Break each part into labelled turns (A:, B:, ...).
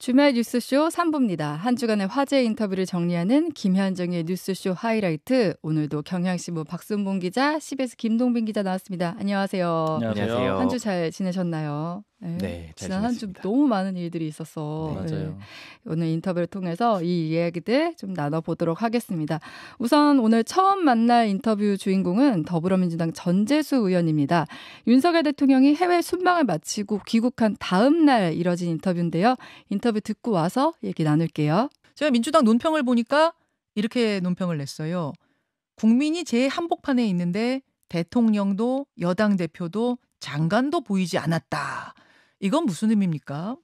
A: 주말 뉴스쇼 3부입니다. 한 주간의 화제 인터뷰를 정리하는 김현정의 뉴스쇼 하이라이트. 오늘도 경향신문 박순봉 기자, CBS 김동빈 기자 나왔습니다. 안녕하세요. 안녕하세요. 한 주 잘 지내셨나요? 네, 네 지난 한 주 너무 많은 일들이 있었어 네, 네, 맞아요. 네. 오늘 인터뷰를 통해서 이 이야기들 좀 나눠보도록 하겠습니다. 우선 오늘 처음 만날 인터뷰 주인공은 더불어민주당 전재수 의원입니다. 윤석열 대통령이 해외 순방을 마치고 귀국한 다음 날 이뤄진 인터뷰인데요. 인터뷰
B: 듣고 와서 얘기 나눌게요. 제가 민주당 논평을 보니까 이렇게 논평을 냈어요. 국민이 제 한복판에 있는데 대통령도 여당 대표도 장관도 보이지 않았다. 이건 무슨 의미입니까?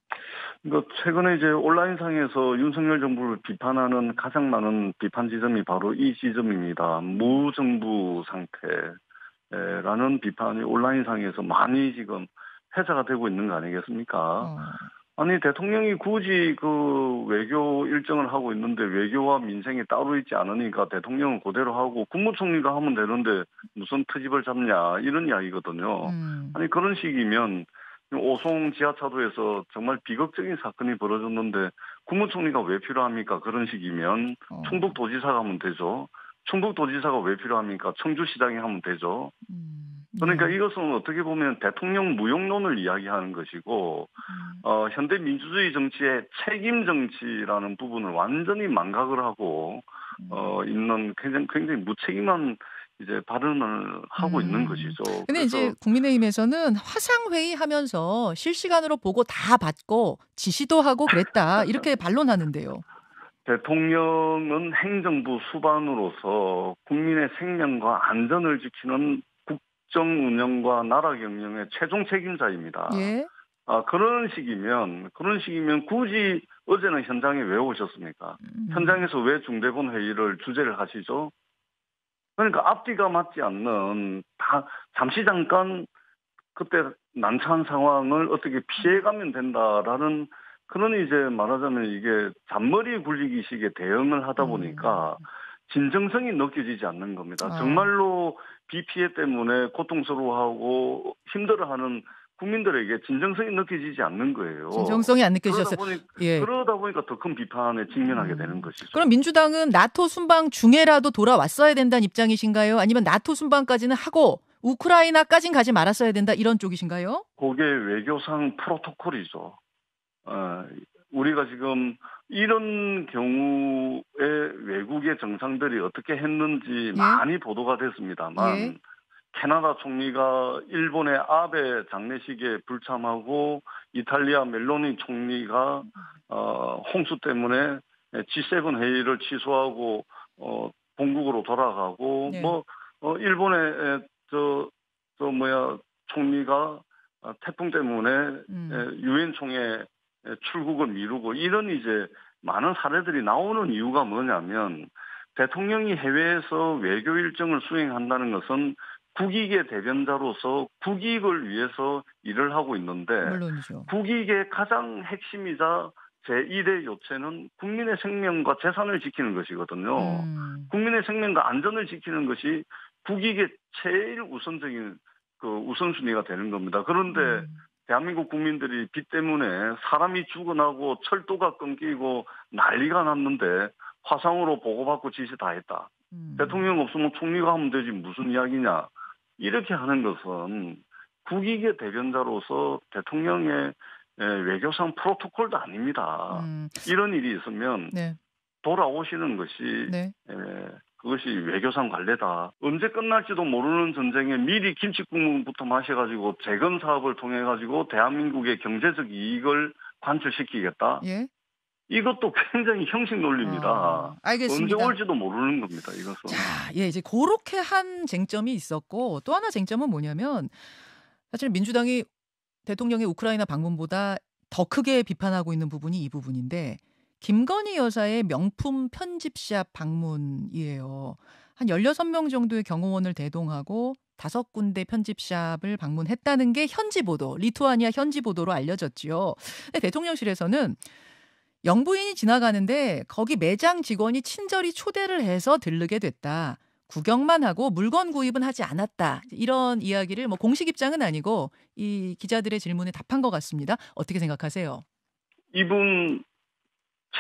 C: 최근에 이제 온라인상에서 윤석열 정부를 비판하는 가장 많은 비판 지점이 바로 이 지점입니다. 무정부 상태라는 비판이 온라인상에서 많이 지금 회자가 되고 있는 거 아니겠습니까? 어. 아니 대통령이 굳이 그 외교 일정을 하고 있는데 외교와 민생이 따로 있지 않으니까 대통령은 그대로 하고 국무총리가 하면 되는데 무슨 트집을 잡냐 이런 이야기거든요. 음. 아니 그런 식이면 오송 지하차도에서 정말 비극적인 사건이 벌어졌는데 국무총리가 왜 필요합니까? 그런 식이면 어. 충북도지사가 하면 되죠. 충북도지사가 왜 필요합니까? 청주시장이 하면 되죠. 음. 그러니까 네. 이것은 어떻게 보면 대통령 무용론을 이야기하는 것이고 음. 어, 현대 민주주의 정치의 책임 정치라는 부분을 완전히 망각을 하고 음. 어, 있는 굉장히, 굉장히 무책임한 이제 발언을 하고 음. 있는 것이죠. 근데 이제
B: 국민의힘에서는 화상회의 하면서 실시간으로 보고 다 받고 지시도 하고 그랬다. 이렇게 반론하는데요.
C: 대통령은 행정부 수반으로서 국민의 생명과 안전을 지키는 국정 운영과 나라 경영의 최종 책임자입니다. 예. 아, 그런 식이면, 그런 식이면 굳이 어제는 현장에 왜 오셨습니까? 음. 현장에서 왜 중대본 회의를 주제를 하시죠? 그러니까 앞뒤가 맞지 않는 다 잠시 잠깐 그때 난처한 상황을 어떻게 피해가면 된다라는 그런 이제 말하자면 이게 잔머리 굴리기식의 대응을 하다 음. 보니까 진정성이 느껴지지 않는 겁니다. 아. 정말로 비 피해 때문에 고통스러워하고 힘들어하는 국민들에게 진정성이 느껴지지 않는 거예요. 진정성이 안 느껴지셨어요. 그러다, 보니, 예. 그러다 보니까 더 큰 비판에 직면하게 음. 되는 것이죠.
B: 그럼 민주당은 나토 순방 중에라도 돌아왔어야 된다는 입장이신가요? 아니면 나토 순방까지는 하고 우크라이나까진 가지 말았어야 된다 이런 쪽이신가요?
C: 그게 외교상 프로토콜이죠. 어, 우리가 지금 이런 경우에 외국의 정상들이 어떻게 했는지 예? 많이 보도가 됐습니다만 예? 캐나다 총리가 일본의 아베 장례식에 불참하고 이탈리아 멜로니 총리가 어, 홍수 때문에 G7 회의를 취소하고 어, 본국으로 돌아가고 네. 뭐 어, 일본의 저, 저 뭐야 총리가 태풍 때문에 음. 유엔 음. 총회 출국을 미루고 이런 이제 많은 사례들이 나오는 이유가 뭐냐면 대통령이 해외에서 외교 일정을 수행한다는 것은 국익의 대변자로서 국익을 위해서 일을 하고 있는데 물론이죠. 국익의 가장 핵심이자 제1의 요체는 국민의 생명과 재산을 지키는 것이거든요. 음. 국민의 생명과 안전을 지키는 것이 국익의 제일 우선적인 그 우선순위가 되는 겁니다. 그런데 음. 대한민국 국민들이 빚 때문에 사람이 죽어나고 철도가 끊기고 난리가 났는데 화상으로 보고받고 지시 다 했다. 음. 대통령 없으면 총리가 하면 되지 무슨 이야기냐. 이렇게 하는 것은 국익의 대변자로서 대통령의 외교상 프로토콜도 아닙니다. 음. 이런 일이 있으면 네. 돌아오시는 것이 네. 에, 그것이 외교상 관례다. 언제 끝날지도 모르는 전쟁에 미리 김치국물부터 마셔가지고 재건 사업을 통해 가지고 대한민국의 경제적 이익을 관철시키겠다. 예? 이것도 굉장히 형식 논리입니다. 아, 알겠습니다. 언제 올지도 모르는 겁니다. 이것은. 자,
B: 예, 이제 그렇게 한 쟁점이 있었고 또 하나 쟁점은 뭐냐면 사실 민주당이 대통령의 우크라이나 방문보다 더 크게 비판하고 있는 부분이 이 부분인데 김건희 여사의 명품 편집샵 방문이에요. 한 16명 정도의 경호원을 대동하고 다섯 군데 편집샵을 방문했다는 게 현지 보도, 리투아니아 현지 보도로 알려졌지요. 대통령실에서는 영부인이 지나가는데 거기 매장 직원이 친절히 초대를 해서 들르게 됐다. 구경만 하고 물건 구입은 하지 않았다. 이런 이야기를 뭐 공식 입장은 아니고 이 기자들의 질문에 답한 것 같습니다. 어떻게 생각하세요?
C: 이분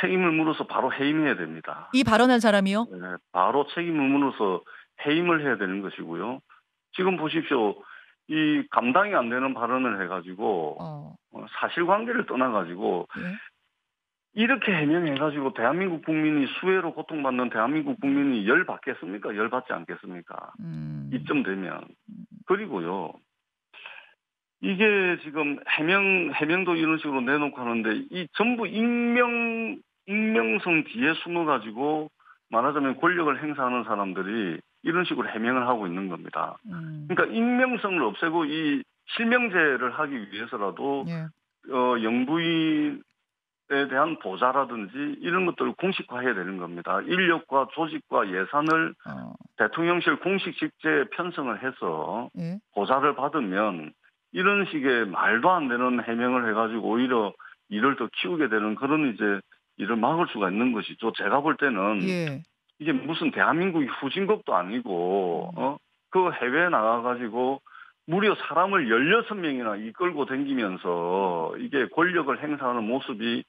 C: 책임을 물어서 바로 해임해야 됩니다. 이 발언한 사람이요? 네, 바로 책임을 물어서 해임을 해야 되는 것이고요. 지금 보십시오. 이 감당이 안 되는 발언을 해가지고 어. 어 사실관계를 떠나가지고 네? 이렇게 해명해가지고 대한민국 국민이 수혜로 고통받는 대한민국 국민이 열 받겠습니까? 열 받지 않겠습니까? 음. 이쯤 되면. 음. 그리고요, 이게 지금 해명, 해명도 이런 식으로 내놓고 하는데 이 전부 익명, 익명성 뒤에 숨어가지고 말하자면 권력을 행사하는 사람들이 이런 식으로 해명을 하고 있는 겁니다. 음. 그러니까 익명성을 없애고 이 실명제를 하기 위해서라도 예. 어, 영부인 에 대한 보좌라든지 이런 것들을 공식화해야 되는 겁니다. 인력과 조직과 예산을 어. 대통령실 공식 직제에 편성을 해서 예? 보좌를 받으면 이런 식의 말도 안 되는 해명을 해가지고 오히려 일을 더 키우게 되는 그런 이제 일을 막을 수가 있는 것이죠. 제가 볼 때는 예. 이게 무슨 대한민국이 후진국도 아니고 음. 어? 그 해외에 나가가지고 무려 사람을 16명이나 이끌고 댕기면서 이게 권력을 행사하는 모습이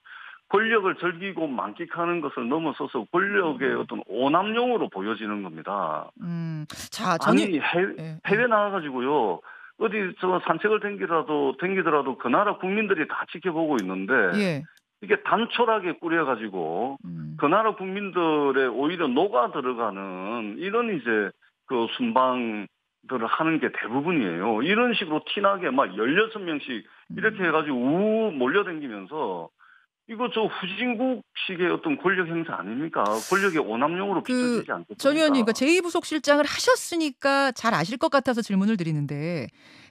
C: 권력을 즐기고 만끽하는 것을 넘어서서 권력의 음. 어떤 오남용으로 보여지는 겁니다. 음,
A: 자, 저는... 아니
C: 해외, 예, 예. 해외 나가가지고요. 어디 저 산책을 댕기더라도 댕기더라도 그 나라 국민들이 다 지켜보고 있는데 예. 이게 단촐하게 꾸려가지고 음. 그 나라 국민들의 오히려 녹아 들어가는 이런 이제 그 순방들을 하는 게 대부분이에요. 이런 식으로 티나게 막 열여섯 명씩 이렇게 음. 해가지고 우 몰려댕기면서 이거 저 후진국식의 어떤 권력 행사 아닙니까? 권력의 오남용으로 그 비춰지지 그, 않겠죠전
B: 의원님, 그러니까 제2부속 실장을 하셨으니까 잘 아실 것 같아서 질문을 드리는데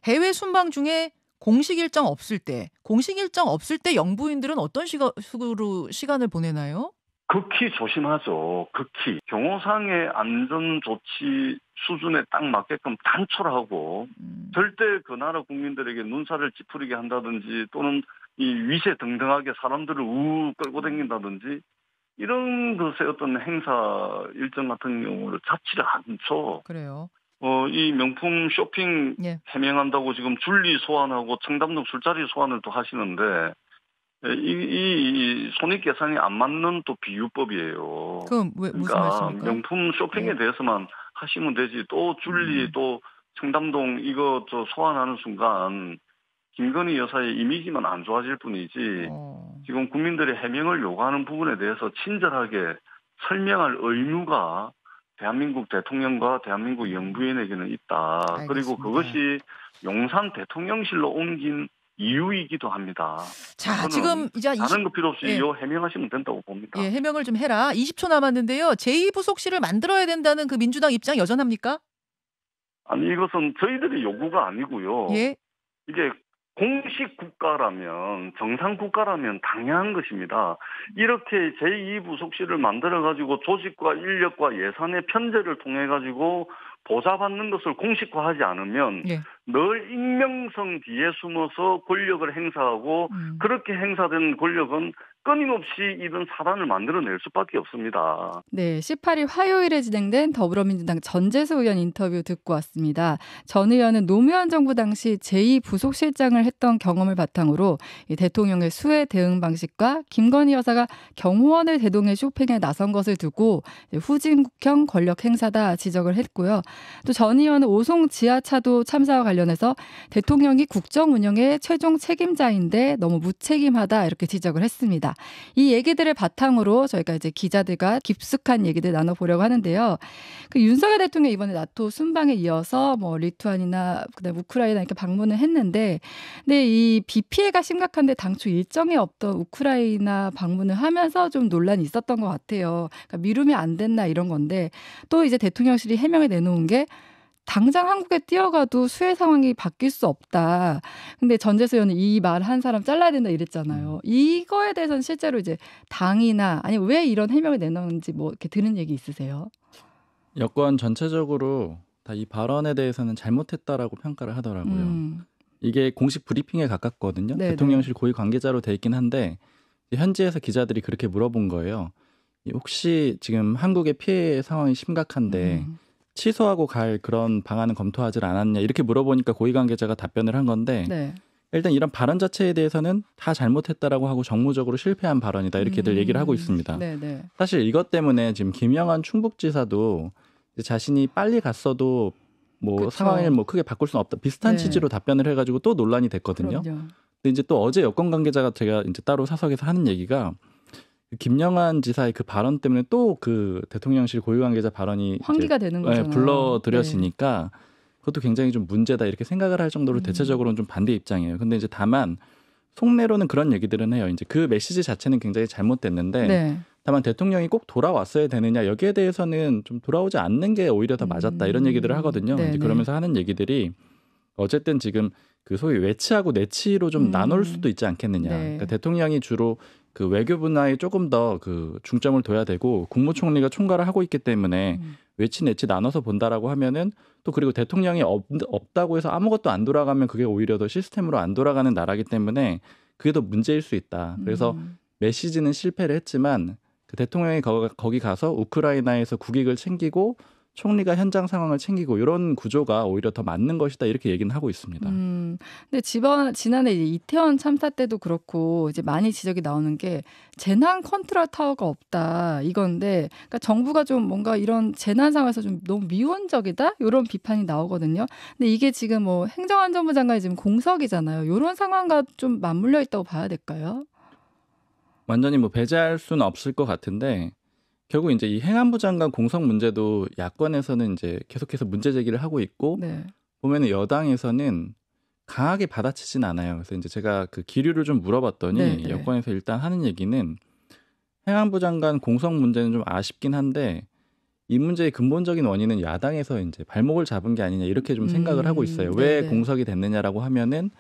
B: 해외 순방 중에 공식 일정 없을 때, 공식 일정 없을 때 영부인들은 어떤 시가, 식으로 시간을 보내나요?
C: 극히 조심하죠. 극히 경호상의 안전 조치 수준에 딱 맞게끔 단촐하고 음. 절대 그 나라 국민들에게 눈살을 찌푸리게 한다든지 또는 이 위세 등등하게 사람들을 우 끌고 다닌다든지 이런 것의 어떤 행사 일정 같은 경우를 잡지를 않죠. 그래요. 어, 이 명품 쇼핑 예. 해명한다고 지금 줄리 소환하고 청담동 술자리 소환을 또 하시는데 예, 이, 이, 이 손익 계산이 안 맞는 또 비유법이에요. 그럼 왜 무슨 그러니까 말씀입니까? 명품 쇼핑에 네. 대해서만 하시면 되지 또 줄리 음. 또 청담동 이거 저 소환하는 순간 김건희 여사의 이미지만 안 좋아질 뿐이지 어. 지금 국민들의 해명을 요구하는 부분에 대해서 친절하게 설명할 의무가 대한민국 대통령과 대한민국 영부인에게는 있다. 알겠습니다. 그리고 그것이 용산 대통령실로 옮긴 이유이기도 합니다. 자, 지금 이제 20, 다른 것 필요 없이 예. 요 해명하시면 된다고 봅니다.
B: 예, 해명을 좀 해라. 20초 남았는데요. 제2부속실을 만들어야 된다는 그 민주당 입장 여전합니까?
C: 아니 이것은 저희들의 요구가 아니고요. 예? 이게 공식 국가라면 정상 국가라면 당연한 것입니다. 이렇게 제2부속실을 만들어 가지고 조직과 인력과 예산의 편제를 통해 가지고 보좌받는 것을 공식화하지 않으면 예. 늘 익명성 뒤에 숨어서 권력을 행사하고 음. 그렇게 행사된 권력은 끊임없이 이런 사단을 만들어낼 수밖에 없습니다.
A: 네, 18일 화요일에 진행된 더불어민주당 전재수 의원 인터뷰 듣고 왔습니다. 전 의원은 노무현 정부 당시 제2부속실장을 했던 경험을 바탕으로 대통령의 수해 대응 방식과 김건희 여사가 경호원을 대동해 쇼핑에 나선 것을 두고 후진국형 권력 행사다 지적을 했고요. 또 전 의원은 오송 지하차도 참사와 관련해서 대통령이 국정 운영의 최종 책임자인데 너무 무책임하다 이렇게 지적을 했습니다. 이 얘기들을 바탕으로 저희가 이제 기자들과 깊숙한 얘기들 나눠보려고 하는데요. 그 윤석열 대통령 이번에 이 나토 순방에 이어서 뭐 리투안이나 그다음 우크라이나 이렇게 방문을 했는데, 근데 이 비 피해가 심각한데 당초 일정이 없던 우크라이나 방문을 하면서 좀 논란이 있었던 것 같아요. 그러니까 미루면안 됐나 이런 건데 또 이제 대통령실이 해명을 내놓은 게 당장 한국에 뛰어가도 수혜 상황이 바뀔 수 없다. 근데 전재수 의원은 이 말 한 사람 잘라야 된다 이랬잖아요. 음. 이거에 대해서는 실제로 이제 당이나 아니 왜 이런 해명을 내놓는지 뭐 이렇게 들은 얘기 있으세요?
D: 여권 전체적으로 다 이 발언에 대해서는 잘못했다라고 평가를 하더라고요. 음. 이게 공식 브리핑에 가깝거든요. 네네. 대통령실 고위 관계자로 돼 있긴 한데 현지에서 기자들이 그렇게 물어본 거예요. 혹시 지금 한국의 피해 상황이 심각한데 음. 취소하고 갈 그런 방안은 검토하질 않았냐 이렇게 물어보니까 고위 관계자가 답변을 한 건데 네. 일단 이런 발언 자체에 대해서는 다 잘못했다라고 하고 정무적으로 실패한 발언이다 이렇게들 음. 얘기를 하고 있습니다. 네네. 네. 사실 이것 때문에 지금 김영환 충북지사도 자신이 빨리 갔어도 뭐 그쵸. 상황을 뭐 크게 바꿀 수는 없다 비슷한 네. 취지로 답변을 해가지고 또 논란이 됐거든요. 그럼요. 근데 이제 또 어제 여권 관계자가 제가 이제 따로 사석에서 하는 얘기가 김영환 지사의 그 발언 때문에 또 그 대통령실 고위 관계자 발언이 환기가 되는 네, 거죠. 불러들여지니까 네. 그것도 굉장히 좀 문제다 이렇게 생각을 할 정도로 음. 대체적으로는 좀 반대 입장이에요. 근데 이제 다만 속내로는 그런 얘기들은 해요. 이제 그 메시지 자체는 굉장히 잘못됐는데 네. 다만 대통령이 꼭 돌아왔어야 되느냐 여기에 대해서는 좀 돌아오지 않는 게 오히려 더 맞았다 이런 음. 얘기들을 하거든요. 네, 제 그러면서 하는 얘기들이 어쨌든 지금 그 소위 외치하고 내치로 좀 음. 나눌 수도 있지 않겠느냐. 네. 그러니까 대통령이 주로 그 외교 분야에 조금 더 그 중점을 둬야 되고 국무총리가 총괄을 하고 있기 때문에 음. 외치 내치 나눠서 본다라고 하면은 또 그리고 대통령이 없, 없다고 해서 아무것도 안 돌아가면 그게 오히려 더 시스템으로 안 돌아가는 나라기 때문에 그게 더 문제일 수 있다. 그래서 음. 메시지는 실패를 했지만 그 대통령이 거, 거기 가서 우크라이나에서 국익을 챙기고 총리가 현장 상황을 챙기고 이런 구조가 오히려 더 맞는 것이다 이렇게 얘기는 하고 있습니다.
A: 음, 근데 지번, 지난해 이태원 참사 때도 그렇고 이제 많이 지적이 나오는 게 재난 컨트롤 타워가 없다 이건데 그러니까 정부가 좀 뭔가 이런 재난 상황에서 좀 너무 미온적이다 이런 비판이 나오거든요. 근데 이게 지금 뭐 행정안전부 장관이 지금 공석이잖아요. 이런 상황과 좀 맞물려 있다고 봐야 될까요?
D: 완전히 뭐 배제할 수는 없을 것 같은데 결국 이제 이 행안부 장관 공석 문제도 야권에서는 이제 계속해서 문제 제기를 하고 있고 네. 보면은 여당에서는 강하게 받아치진 않아요. 그래서 이제 제가 그 기류를 좀 물어봤더니 네네. 네. 여권에서 일단 하는 얘기는 행안부 장관 공석 문제는 좀 아쉽긴 한데 이 문제의 근본적인 원인은 야당에서 이제 발목을 잡은 게 아니냐 이렇게 좀 생각을 음, 하고 있어요. 음, 왜네 네. 공석이 됐느냐라고 하면은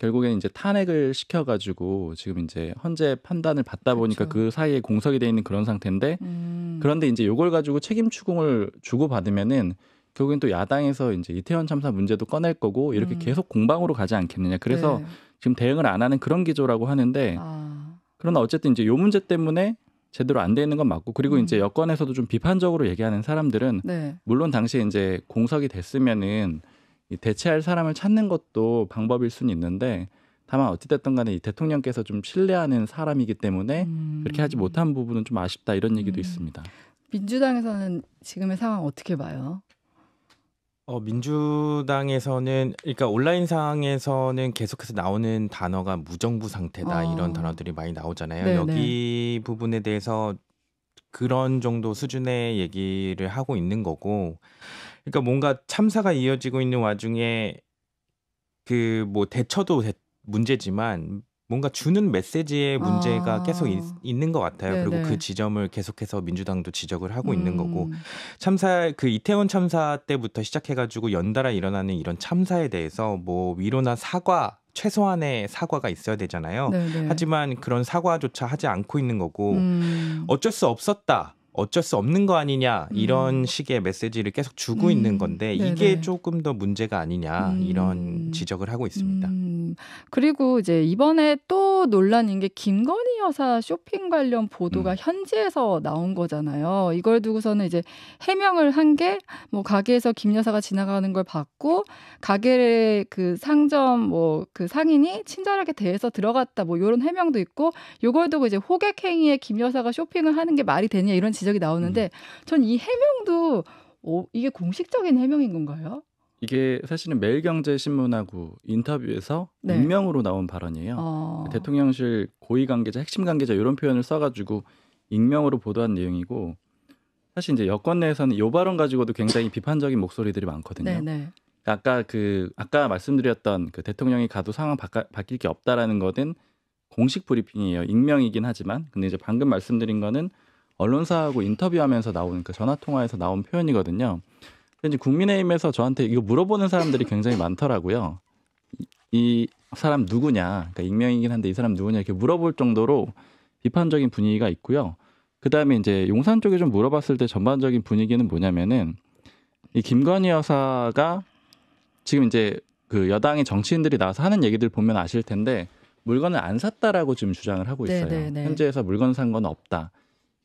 D: 결국엔 이제 탄핵을 시켜가지고 지금 이제 헌재 판단을 받다 그렇죠. 보니까 그 사이에 공석이 돼 있는 그런 상태인데 음. 그런데 이제 요걸 가지고 책임 추궁을 주고 받으면은 결국엔 또 야당에서 이제 이태원 참사 문제도 꺼낼 거고 이렇게 음. 계속 공방으로 가지 않겠느냐. 그래서 네. 지금 대응을 안 하는 그런 기조라고 하는데 아. 그러나 어쨌든 이제 요 문제 때문에 제대로 안 돼 있는 건 맞고 그리고 음. 이제 여권에서도 좀 비판적으로 얘기하는 사람들은 네. 물론 당시에 이제 공석이 됐으면은 대체할 사람을 찾는 것도 방법일 수는 있는데 다만 어찌됐든 간에 이 대통령께서 좀 신뢰하는 사람이기 때문에 음. 그렇게 하지 못한 부분은 좀 아쉽다 이런 얘기도 음. 있습니다.
A: 민주당에서는 지금의 상황 어떻게 봐요?
D: 어, 민주당에서는 그러니까 온라인상에서는
E: 계속해서 나오는 단어가 무정부 상태다 어. 이런 단어들이 많이 나오잖아요. 네네. 여기 네. 부분에 대해서 그런 정도 수준의 얘기를 하고 있는 거고 그러니까 뭔가 참사가 이어지고 있는 와중에 그 뭐 대처도 문제지만 뭔가 주는 메시지의 문제가 아. 계속 있, 아. 는것 같아요. 네네. 그리고 그 지점을 계속해서 민주당도 지적을 하고 음. 있는 거고 음. 참사 그 이태원 참사 때부터 시작해가지고 연달아 일어나는 이런 참사에 대해서 뭐 위로나 사과 최소한의 사과가 있어야 되잖아요. 네네. 하지만 그런 사과조차 하지 않고 있는 거고 음. 어쩔 수 없었다. 어쩔 수 없는 거 아니냐 음. 이런 음. 식의 메시지를 계속 주고 음. 있는 건데 네네. 이게 조금 더 문제가 아니냐 음. 이런 지적을 하고 있습니다.
A: 음. 그리고 이제 이번에 또 논란인 게 김건희 여사 쇼핑 관련 보도가 음. 현지에서 나온 거잖아요. 이걸 두고서는 이제 해명을 한 게 뭐 가게에서 김 여사가 지나가는 걸 봤고 가게의 그 상점 뭐 그 상인이 친절하게 대해서 들어갔다 뭐 이런 해명도 있고 요걸 두고 이제 호객 행위에 김 여사가 쇼핑을 하는 게 말이 되냐 이런 지적 지적이 나오는데 음. 전이 해명도 오, 어, 이게 공식적인 해명인 건가요?
D: 이게 사실은 매일경제신문하고 인터뷰에서 네. 익명으로 나온 발언이에요. 어. 대통령실 고위 관계자, 핵심 관계자 이런 표현을 써가지고 익명으로 보도한 내용이고 사실 이제 여권 내에서는 이 발언 가지고도 굉장히 비판적인 목소리들이 많거든요. 네네. 네. 아까 그 아까 말씀드렸던 그 대통령이 가도 상황 바까, 바뀔 게 없다라는 거는 공식 브리핑이에요. 익명이긴 하지만 근데 이제 방금 말씀드린 거는 언론사하고 인터뷰하면서 나온 오그 그러니까 전화 통화에서 나온 표현이거든요. 근데 이제 국민의힘에서 저한테 이거 물어보는 사람들이 굉장히 많더라고요. 이, 이 사람 누구냐, 그러니까 익명이긴 한데 이 사람 누구냐 이렇게 물어볼 정도로 비판적인 분위기가 있고요. 그 다음에 이제 용산 쪽에 좀 물어봤을 때 전반적인 분위기는 뭐냐면은 이 김건희 여사가 지금 이제 그 여당의 정치인들이 나와서 하는 얘기들 보면 아실 텐데 물건을 안 샀다라고 지금 주장을 하고 있어요. 네네네. 현재에서 물건 산 건 없다.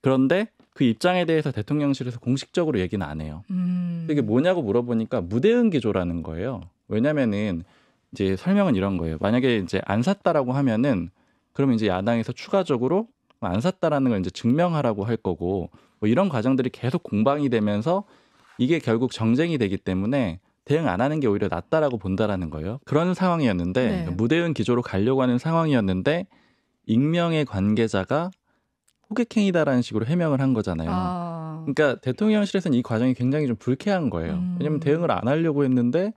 D: 그런데 그 입장에 대해서 대통령실에서 공식적으로 얘기는 안 해요. 음. 이게 뭐냐고 물어보니까 무대응 기조라는 거예요. 왜냐면은 이제 설명은 이런 거예요. 만약에 이제 안 샀다라고 하면은 그러면 이제 야당에서 추가적으로 뭐 안 샀다라는 걸 이제 증명하라고 할 거고 뭐 이런 과정들이 계속 공방이 되면서 이게 결국 정쟁이 되기 때문에 대응 안 하는 게 오히려 낫다라고 본다라는 거예요. 그런 상황이었는데 네. 그러니까 무대응 기조로 가려고 하는 상황이었는데 익명의 관계자가 호객행위다라는 식으로 해명을 한 거잖아요.
B: 아.
D: 그러니까 대통령실에서는 이 과정이 굉장히 좀 불쾌한 거예요. 음. 왜냐하면 대응을 안 하려고 했는데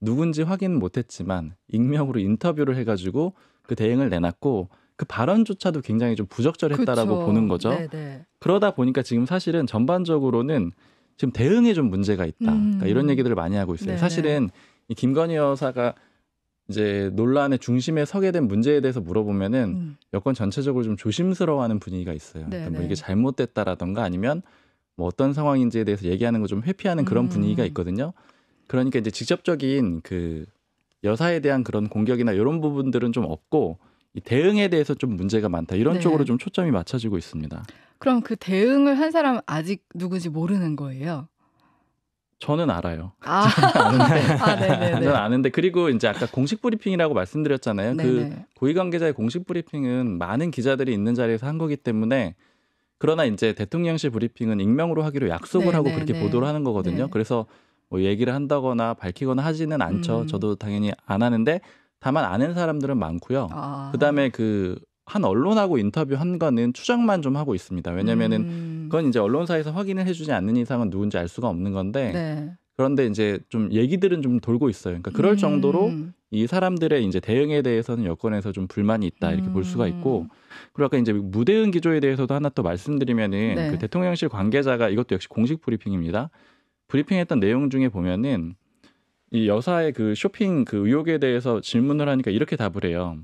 D: 누군지 확인은 못했지만 익명으로 인터뷰를 해가지고 그 대응을 내놨고 그 발언조차도 굉장히 좀 부적절했다라고 그쵸. 보는 거죠. 네네. 네. 그러다 보니까 지금 사실은 전반적으로는 지금 대응에 좀 문제가 있다. 그러니까 음. 그러니까 이런 얘기들을 많이 하고 있어요. 네네. 네. 사실은 이 김건희 여사가 이제 논란의 중심에 서게 된 문제에 대해서 물어보면은 음. 여권 전체적으로 좀 조심스러워하는 분위기가 있어요. 그러니까 뭐 네, 네. 이게 잘못됐다라던가 아니면 뭐 어떤 상황인지에 대해서 얘기하는 거 좀 회피하는 그런 음. 분위기가 있거든요. 그러니까 이제 직접적인 그 여사에 대한 그런 공격이나 이런 부분들은 좀 없고 이 대응에 대해서 좀 문제가 많다 이런 네. 쪽으로 좀 초점이 맞춰지고 있습니다.
A: 그럼 그 대응을 한 사람 아직 누구지 모르는 거예요?
D: 저는 알아요.
B: 아. 아 저는 아는데. 아,
D: 아는데 그리고 이제 아까 공식 브리핑이라고 말씀드렸잖아요. 그 네네. 그 고위 관계자의 공식 브리핑은 많은 기자들이 있는 자리에서 한 거기 때문에 그러나 이제 대통령실 브리핑은 익명으로 하기로 약속을 네네 하고 그렇게 보도를 하는 거거든요. 네네. 그래서 뭐 얘기를 한다거나 밝히거나 하지는 않죠. 음. 저도 당연히 안 하는데 다만 아는 사람들은 많고요. 아. 그다음에 그 한 언론하고 인터뷰 한 거는 추정만 좀 하고 있습니다. 왜냐면은 음. 음. 그건 이제 언론사에서 확인을 해주지 않는 이상은 누군지 알 수가 없는 건데 네. 그런데 이제 좀 얘기들은 좀 돌고 있어요. 그러니까 그럴 음. 정도로 이 사람들의 이제 대응에 대해서는 여권에서 좀 불만이 있다 이렇게 음. 볼 수가 있고 음. 그리고 아까 이제 무대응 기조에 대해서도 하나 또 말씀드리면은 네. 그 대통령실 관계자가 이것도 역시 공식 브리핑입니다. 브리핑했던 내용 중에 보면은 이 여사의 그 쇼핑 그 의혹에 대해서 질문을 하니까 이렇게 답을 해요.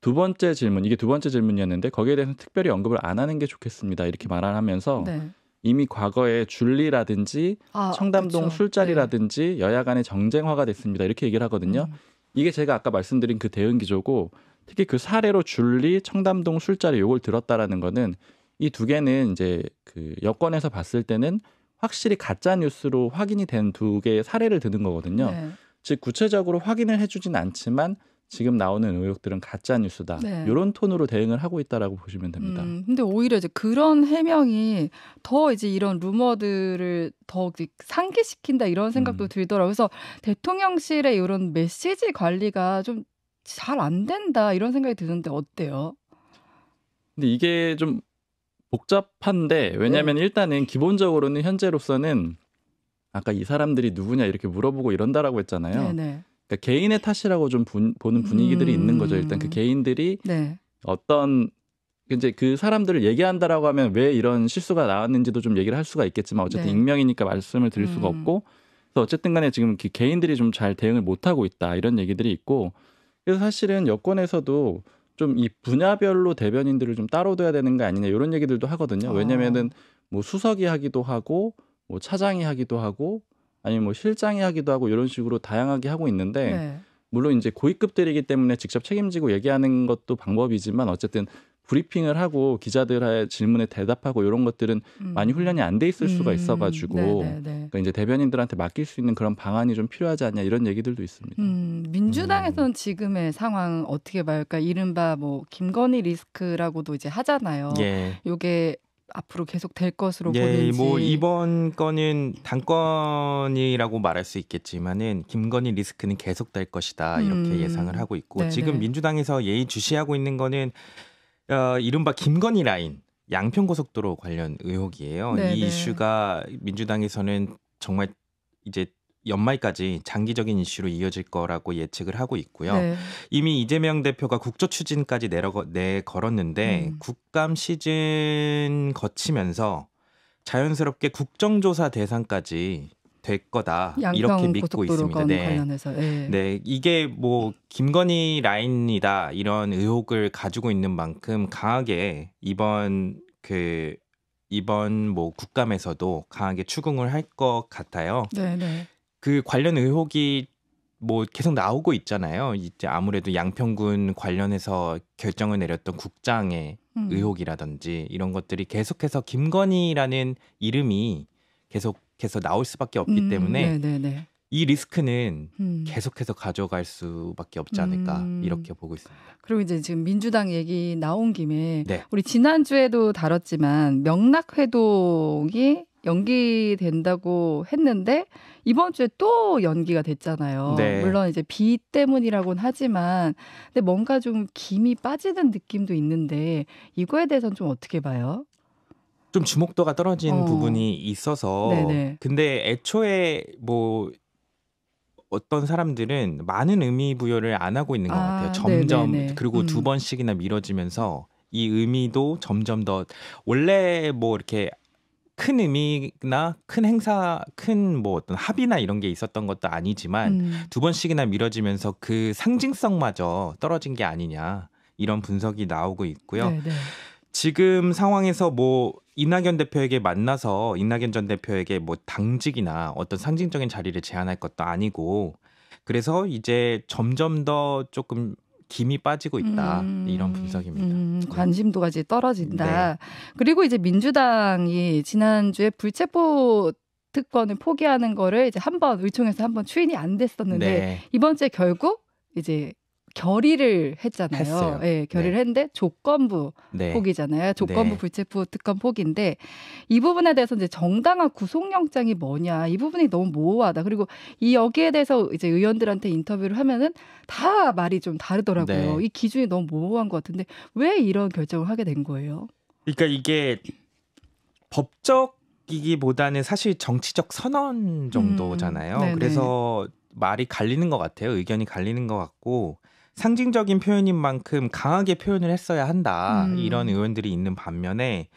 D: 두 번째 질문, 이게 두 번째 질문이었는데 거기에 대해서 특별히 언급을 안 하는 게 좋겠습니다. 이렇게 말을 하면서 네. 이미 과거에 줄리라든지 아, 청담동 그렇죠. 술자리라든지 네. 여야 간의 정쟁화가 됐습니다. 이렇게 얘기를 하거든요. 음. 이게 제가 아까 말씀드린 그 대응 기조고 특히 그 사례로 줄리, 청담동 술자리 요걸 들었다라는 거는 이 두 개는 이제 그 여권에서 봤을 때는 확실히 가짜 뉴스로 확인이 된 두 개의 사례를 드는 거거든요. 네. 즉 구체적으로 확인을 해주진 않지만 지금 나오는 의혹들은 가짜 뉴스다. 네. 이런 톤으로 대응을 하고 있다라고 보시면
A: 됩니다. 음, 근데 오히려 이제 그런 해명이 더 이제 이런 루머들을 더 상기시킨다 이런 생각도 음. 들더라고요. 그래서 대통령실의 이런 메시지 관리가 좀 잘 안 된다 이런 생각이 드는데 어때요?
D: 근데 이게 좀 복잡한데 왜냐하면 네. 일단은 기본적으로는 현재로서는 아까 이 사람들이 누구냐 이렇게 물어보고 이런다라고 했잖아요. 네네. 네. 그러니까 개인의 탓이라고 좀 분, 보는 분위기들이 음. 있는 거죠. 일단 그 음. 개인들이 네. 어떤 이제 그 사람들을 얘기한다라고 하면 왜 이런 실수가 나왔는지도 좀 얘기를 할 수가 있겠지만 어쨌든 네. 익명이니까 말씀을 드릴 음. 수가 없고 그래서 어쨌든 간에 지금 그 개인들이 좀 잘 대응을 못 하고 있다 이런 얘기들이 있고 그래서 사실은 여권에서도 좀 이 분야별로 대변인들을 좀 따로 둬야 되는 거 아니냐 이런 얘기들도 하거든요. 왜냐면은 어. 뭐 수석이 하기도 하고 뭐 차장이 하기도 하고 아니면 뭐 실장이 하기도 하고 이런 식으로 다양하게 하고 있는데 네. 물론 이제 고위급들이기 때문에 직접 책임지고 얘기하는 것도 방법이지만 어쨌든 브리핑을 하고 기자들의 질문에 대답하고 이런 것들은 음. 많이 훈련이 안 돼 있을 음. 수가 있어가지고 네, 네, 네. 그러니까 이제 대변인들한테 맡길 수 있는 그런 방안이 좀 필요하지 않냐 이런 얘기들도 있습니다.
A: 음. 민주당에서는 지금의 상황 어떻게 봐요? 그러니까 이른바 뭐 김건희 리스크라고도 이제 하잖아요. 예. 요게 앞으로 계속 될 것으로 예, 뭐 보는지. 뭐
E: 이번 건은 당권이라고 말할 수 있겠지만은 김건희 리스크는 계속될 것이다 이렇게 음. 예상을 하고 있고 네네. 지금 네. 민주당에서 예의 주시하고 있는 거는 어, 이른바 김건희 라인 양평 고속도로 관련 의혹이에요. 네네. 이 네. 이슈가 민주당에서는 정말 이제 연말까지 장기적인 이슈로 이어질 거라고 예측을 하고 있고요. 네. 이미 이재명 대표가 국조 추진까지 내려내 걸었는데 음. 국감 시즌 거치면서 자연스럽게 국정조사 대상까지 될 거다 이렇게 믿고 있습니다. 네. 관련해서, 네. 네, 이게 뭐 김건희 라인이다 이런 의혹을 가지고 있는 만큼 강하게 이번 그 이번 뭐 국감에서도 강하게 추궁을 할 것 같아요. 네, 네. 그 관련 의혹이 뭐 계속 나오고 있잖아요. 이제 아무래도 양평군 관련해서 결정을 내렸던 국장의 음. 의혹이라든지 이런 것들이 계속해서 김건희라는 이름이 계속해서 나올 수밖에 없기 음, 때문에 네네네. 이 리스크는 음. 계속해서 가져갈 수밖에 없지 않을까 음.
A: 이렇게 보고 있습니다. 그리고 이제 지금 민주당 얘기 나온 김에 네. 우리 지난주에도 다뤘지만 명락회동이 연기된다고 했는데 이번 주에 또 연기가 됐잖아요. 네. 물론 이제 비 때문이라곤 하지만 근데 뭔가 좀 김이 빠지는 느낌도 있는데 이거에 대해서는 좀 어떻게 봐요?
E: 좀 주목도가 떨어진 어. 부분이 있어서 네네. 근데 애초에 뭐 어떤 사람들은 많은 의미 부여를 안 하고 있는 것 아, 같아요. 점점 네네네. 그리고 음. 두 번씩이나 미뤄지면서 이 의미도 점점 더 원래 뭐 이렇게 큰 의미나 큰 행사, 큰 뭐 어떤 합의나 이런 게 있었던 것도 아니지만 음. 두 번씩이나 미뤄지면서 그 상징성마저 떨어진 게 아니냐 이런 분석이 나오고 있고요. 네네. 네. 지금 상황에서 뭐 이낙연 대표에게 만나서 이낙연 전 대표에게 뭐 당직이나 어떤 상징적인 자리를 제안할 것도 아니고 그래서 이제 점점 더 조금 김이 빠지고 있다 음, 이런 분석입니다.
A: 음, 음 네. 관심도가 이제 떨어진다. 네. 그리고 이제 민주당이 지난주에 불체포 특권을 포기하는 거를 이제 한 번 의총에서 한 번 추인이 안 됐었는데 네. 이번 주에 결국 이제 결의를 했잖아요. 했어요. 예, 결의를 네. 했는데 조건부 네. 포기잖아요. 조건부 네. 불체포 특검 포기인데 이 부분에 대해서 이제 정당한 구속영장이 뭐냐 이 부분이 너무 모호하다. 그리고 이 여기에 대해서 이제 의원들한테 인터뷰를 하면은 다 말이 좀 다르더라고요. 네. 이 기준이 너무 모호한 것 같은데 왜 이런 결정을 하게 된 거예요?
E: 그러니까 이게 법적이기보다는 사실 정치적 선언 정도잖아요. 음, 음. 네, 네. 그래서 말이 갈리는 것 같아요. 의견이 갈리는 것 같고 상징적인 표현인 만큼 강하게 표현을 했어야 한다. 음. 이런 의원들이 있는 반면에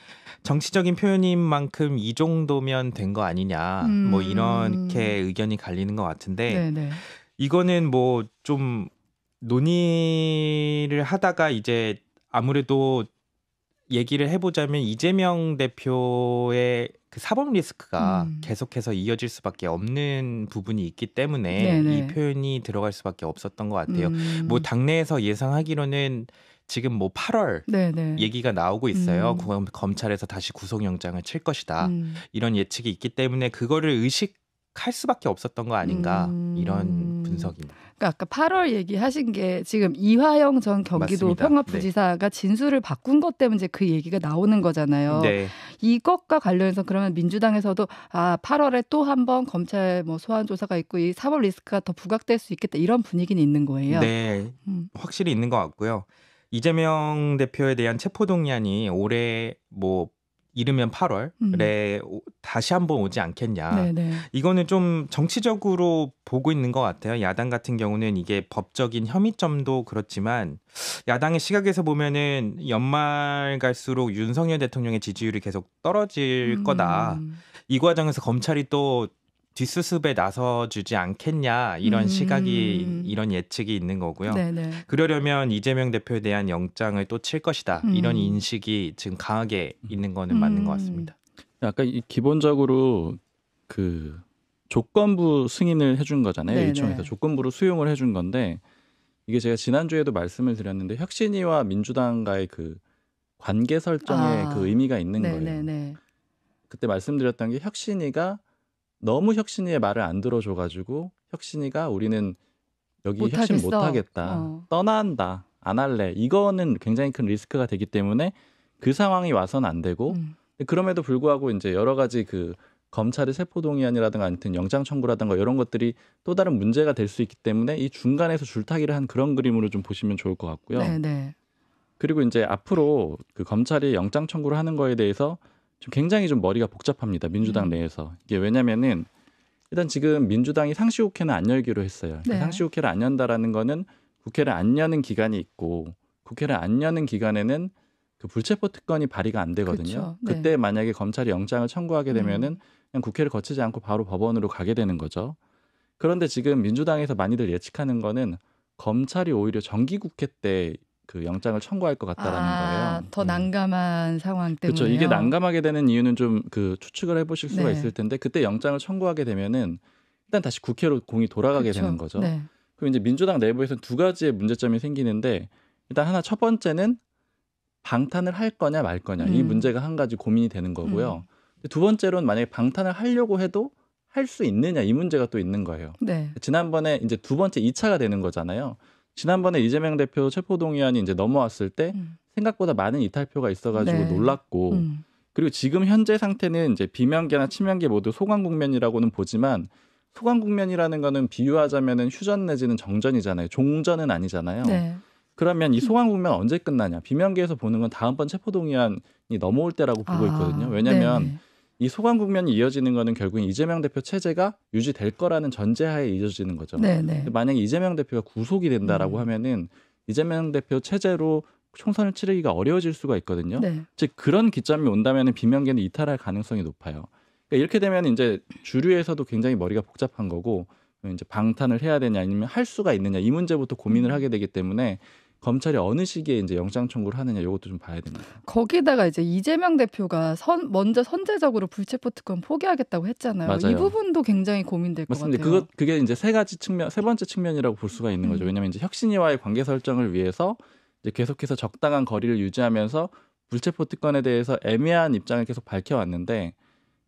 E: 정치적인 표현인 만큼 이 정도면 된 거 아니냐. 뭐 음. 뭐 이렇게 의견이 갈리는 것 같은데 네네. 이거는 뭐 좀 논의를 하다가 이제 아무래도 얘기를 해보자면 이재명 대표의 그 사법 리스크가 음. 계속해서 이어질 수밖에 없는 부분이 있기 때문에 네네. 이 표현이 들어갈 수밖에 없었던 것 같아요. 음. 뭐 당내에서 예상하기로는 지금 뭐 8월 네네. 얘기가 나오고 있어요. 음. 검찰에서 다시 구속영장을 칠 것이다. 음. 이런 예측이 있기 때문에 그거를 의식할 수밖에 없었던 거 아닌가 이런 음. 분석인.
A: 그러니까 아까 8월 얘기하신 게 지금 이화영 전 경기도 평화부지사가 네. 진술을 바꾼 것 때문에 이제 그 얘기가 나오는 거잖아요. 네. 이것과 관련해서 그러면 민주당에서도 아 8월에 또한번 검찰 뭐 소환 조사가 있고 이 사법 리스크가 더 부각될 수 있겠다 이런 분위기는 있는 거예요. 네, 음.
E: 확실히 있는 것 같고요. 이재명 대표에 대한 체포동의안이 올해 뭐 이르면 8월에 음. 다시 한번 오지 않겠냐. 네네. 이거는 좀 정치적으로 보고 있는 것 같아요. 야당 같은 경우는 이게 법적인 혐의점도 그렇지만 야당의 시각에서 보면은 연말 갈수록 윤석열 대통령의 지지율이 계속 떨어질 음. 거다. 이 과정에서 검찰이 또 뒷수습에 나서주지 않겠냐 이런 음. 시각이 이런 예측이 있는 거고요. 네네. 그러려면 이재명 대표에 대한 영장을 또 칠 것이다 음. 이런 인식이 지금 강하게
D: 있는 거는 음. 맞는 것 음. 같습니다. 약간 기본적으로 그 조건부 승인을 해준 거잖아요. 네네. 일종에서 조건부로 수용을 해준 건데 이게 제가 지난주에도 말씀을 드렸는데 혁신이와 민주당과의 그 관계 설정에 아. 그 의미가 있는 네네네. 거예요. 그때 말씀드렸던 게 혁신이가 너무 혁신이의 말을 안 들어줘가지고 혁신이가 우리는 여기 혁신 못하겠다 어. 떠난다 안 할래 이거는 굉장히 큰 리스크가 되기 때문에 그 상황이 와선 안 되고 음. 그럼에도 불구하고 이제 여러 가지 그 검찰의 세포동의안이라든가 아무튼 영장 청구라든가 이런 것들이 또 다른 문제가 될 수 있기 때문에 이 중간에서 줄타기를 한 그런 그림으로 좀 보시면 좋을 것 같고요. 네네. 네. 그리고 이제 앞으로 그 검찰이 영장 청구를 하는 거에 대해서 좀 굉장히 좀 머리가 복잡합니다. 민주당 음. 내에서. 이게 왜냐면은 일단 지금 민주당이 상시국회는 안 열기로 했어요. 그러니까 네. 상시국회를 안 연다라는 거는 국회를 안 여는 기간이 있고 국회를 안 여는 기간에는 그 불체포 특권이 발의가 안 되거든요. 그렇죠. 네. 그때 만약에 검찰이 영장을 청구하게 음. 되면은 그냥 국회를 거치지 않고 바로 법원으로 가게 되는 거죠. 그런데 지금 민주당에서 많이들 예측하는 거는 검찰이 오히려 정기국회 때그 영장을 청구할 것 같다라는 아, 거예요.
A: 더 음. 난감한 음. 상황 때문에. 그렇죠. 이게
D: 난감하게 되는 이유는 좀 그 추측을 해보실 수가 네. 있을 텐데 그때 영장을 청구하게 되면은 일단 다시 국회로 공이 돌아가게 그쵸. 되는 거죠. 네. 그리고 이제 민주당 내부에서는 두 가지의 문제점이 생기는데 일단 하나 첫 번째는 방탄을 할 거냐 말 거냐 음. 이 문제가 한 가지 고민이 되는 거고요. 음. 두 번째로는 만약에 방탄을 하려고 해도 할 수 있느냐 이 문제가 또 있는 거예요. 네. 지난번에 이제 두 번째 2차가 되는 거잖아요. 지난번에 이재명 대표 체포동의안이 이제 넘어왔을 때 음. 생각보다 많은 이탈표가 있어가지고 네. 놀랐고 음. 그리고 지금 현재 상태는 이제 비명계나 치명계 모두 소강 국면이라고는 보지만 소강 국면이라는 거는 비유하자면은 휴전 내지는 정전이잖아요. 종전은 아니잖아요. 네. 그러면 이 소강 국면 언제 끝나냐? 비명계에서 보는 건 다음번 체포동의안이 넘어올 때라고 보고 아, 있거든요. 왜냐하면 아, 이 소강 국면이 이어지는 거는 결국 이재명 대표 체제가 유지될 거라는 전제하에 이어지는 거죠. 네네. 네. 만약에 이재명 대표가 구속이 된다라고 음. 하면은 이재명 대표 체제로 총선을 치르기가 어려워질 수가 있거든요. 네. 즉 그런 기점이 온다면 은 비명계는 이탈할 가능성이 높아요. 그러니까 이렇게 되면 이제 주류에서도 굉장히 머리가 복잡한 거고 이제 방탄을 해야 되냐 아니면 할 수가 있느냐 이 문제부터 고민을 음. 하게 되기 때문에 검찰이 어느 시기에 이제 영장 청구를 하느냐 이것도 좀 봐야 됩니다.
A: 거기다가 이제 이재명 대표가 선, 먼저 선제적으로 불체포 특권 포기하겠다고 했잖아요. 맞아요. 이 부분도 굉장히 고민될 맞습니다. 것 같아요.
D: 그게 이제 세 가지 측면 세 번째 측면이라고 볼 수가 있는 음. 거죠. 왜냐하면 이제 혁신이와의 관계 설정을 위해서 이제 계속해서 적당한 거리를 유지하면서 불체포 특권에 대해서 애매한 입장을 계속 밝혀왔는데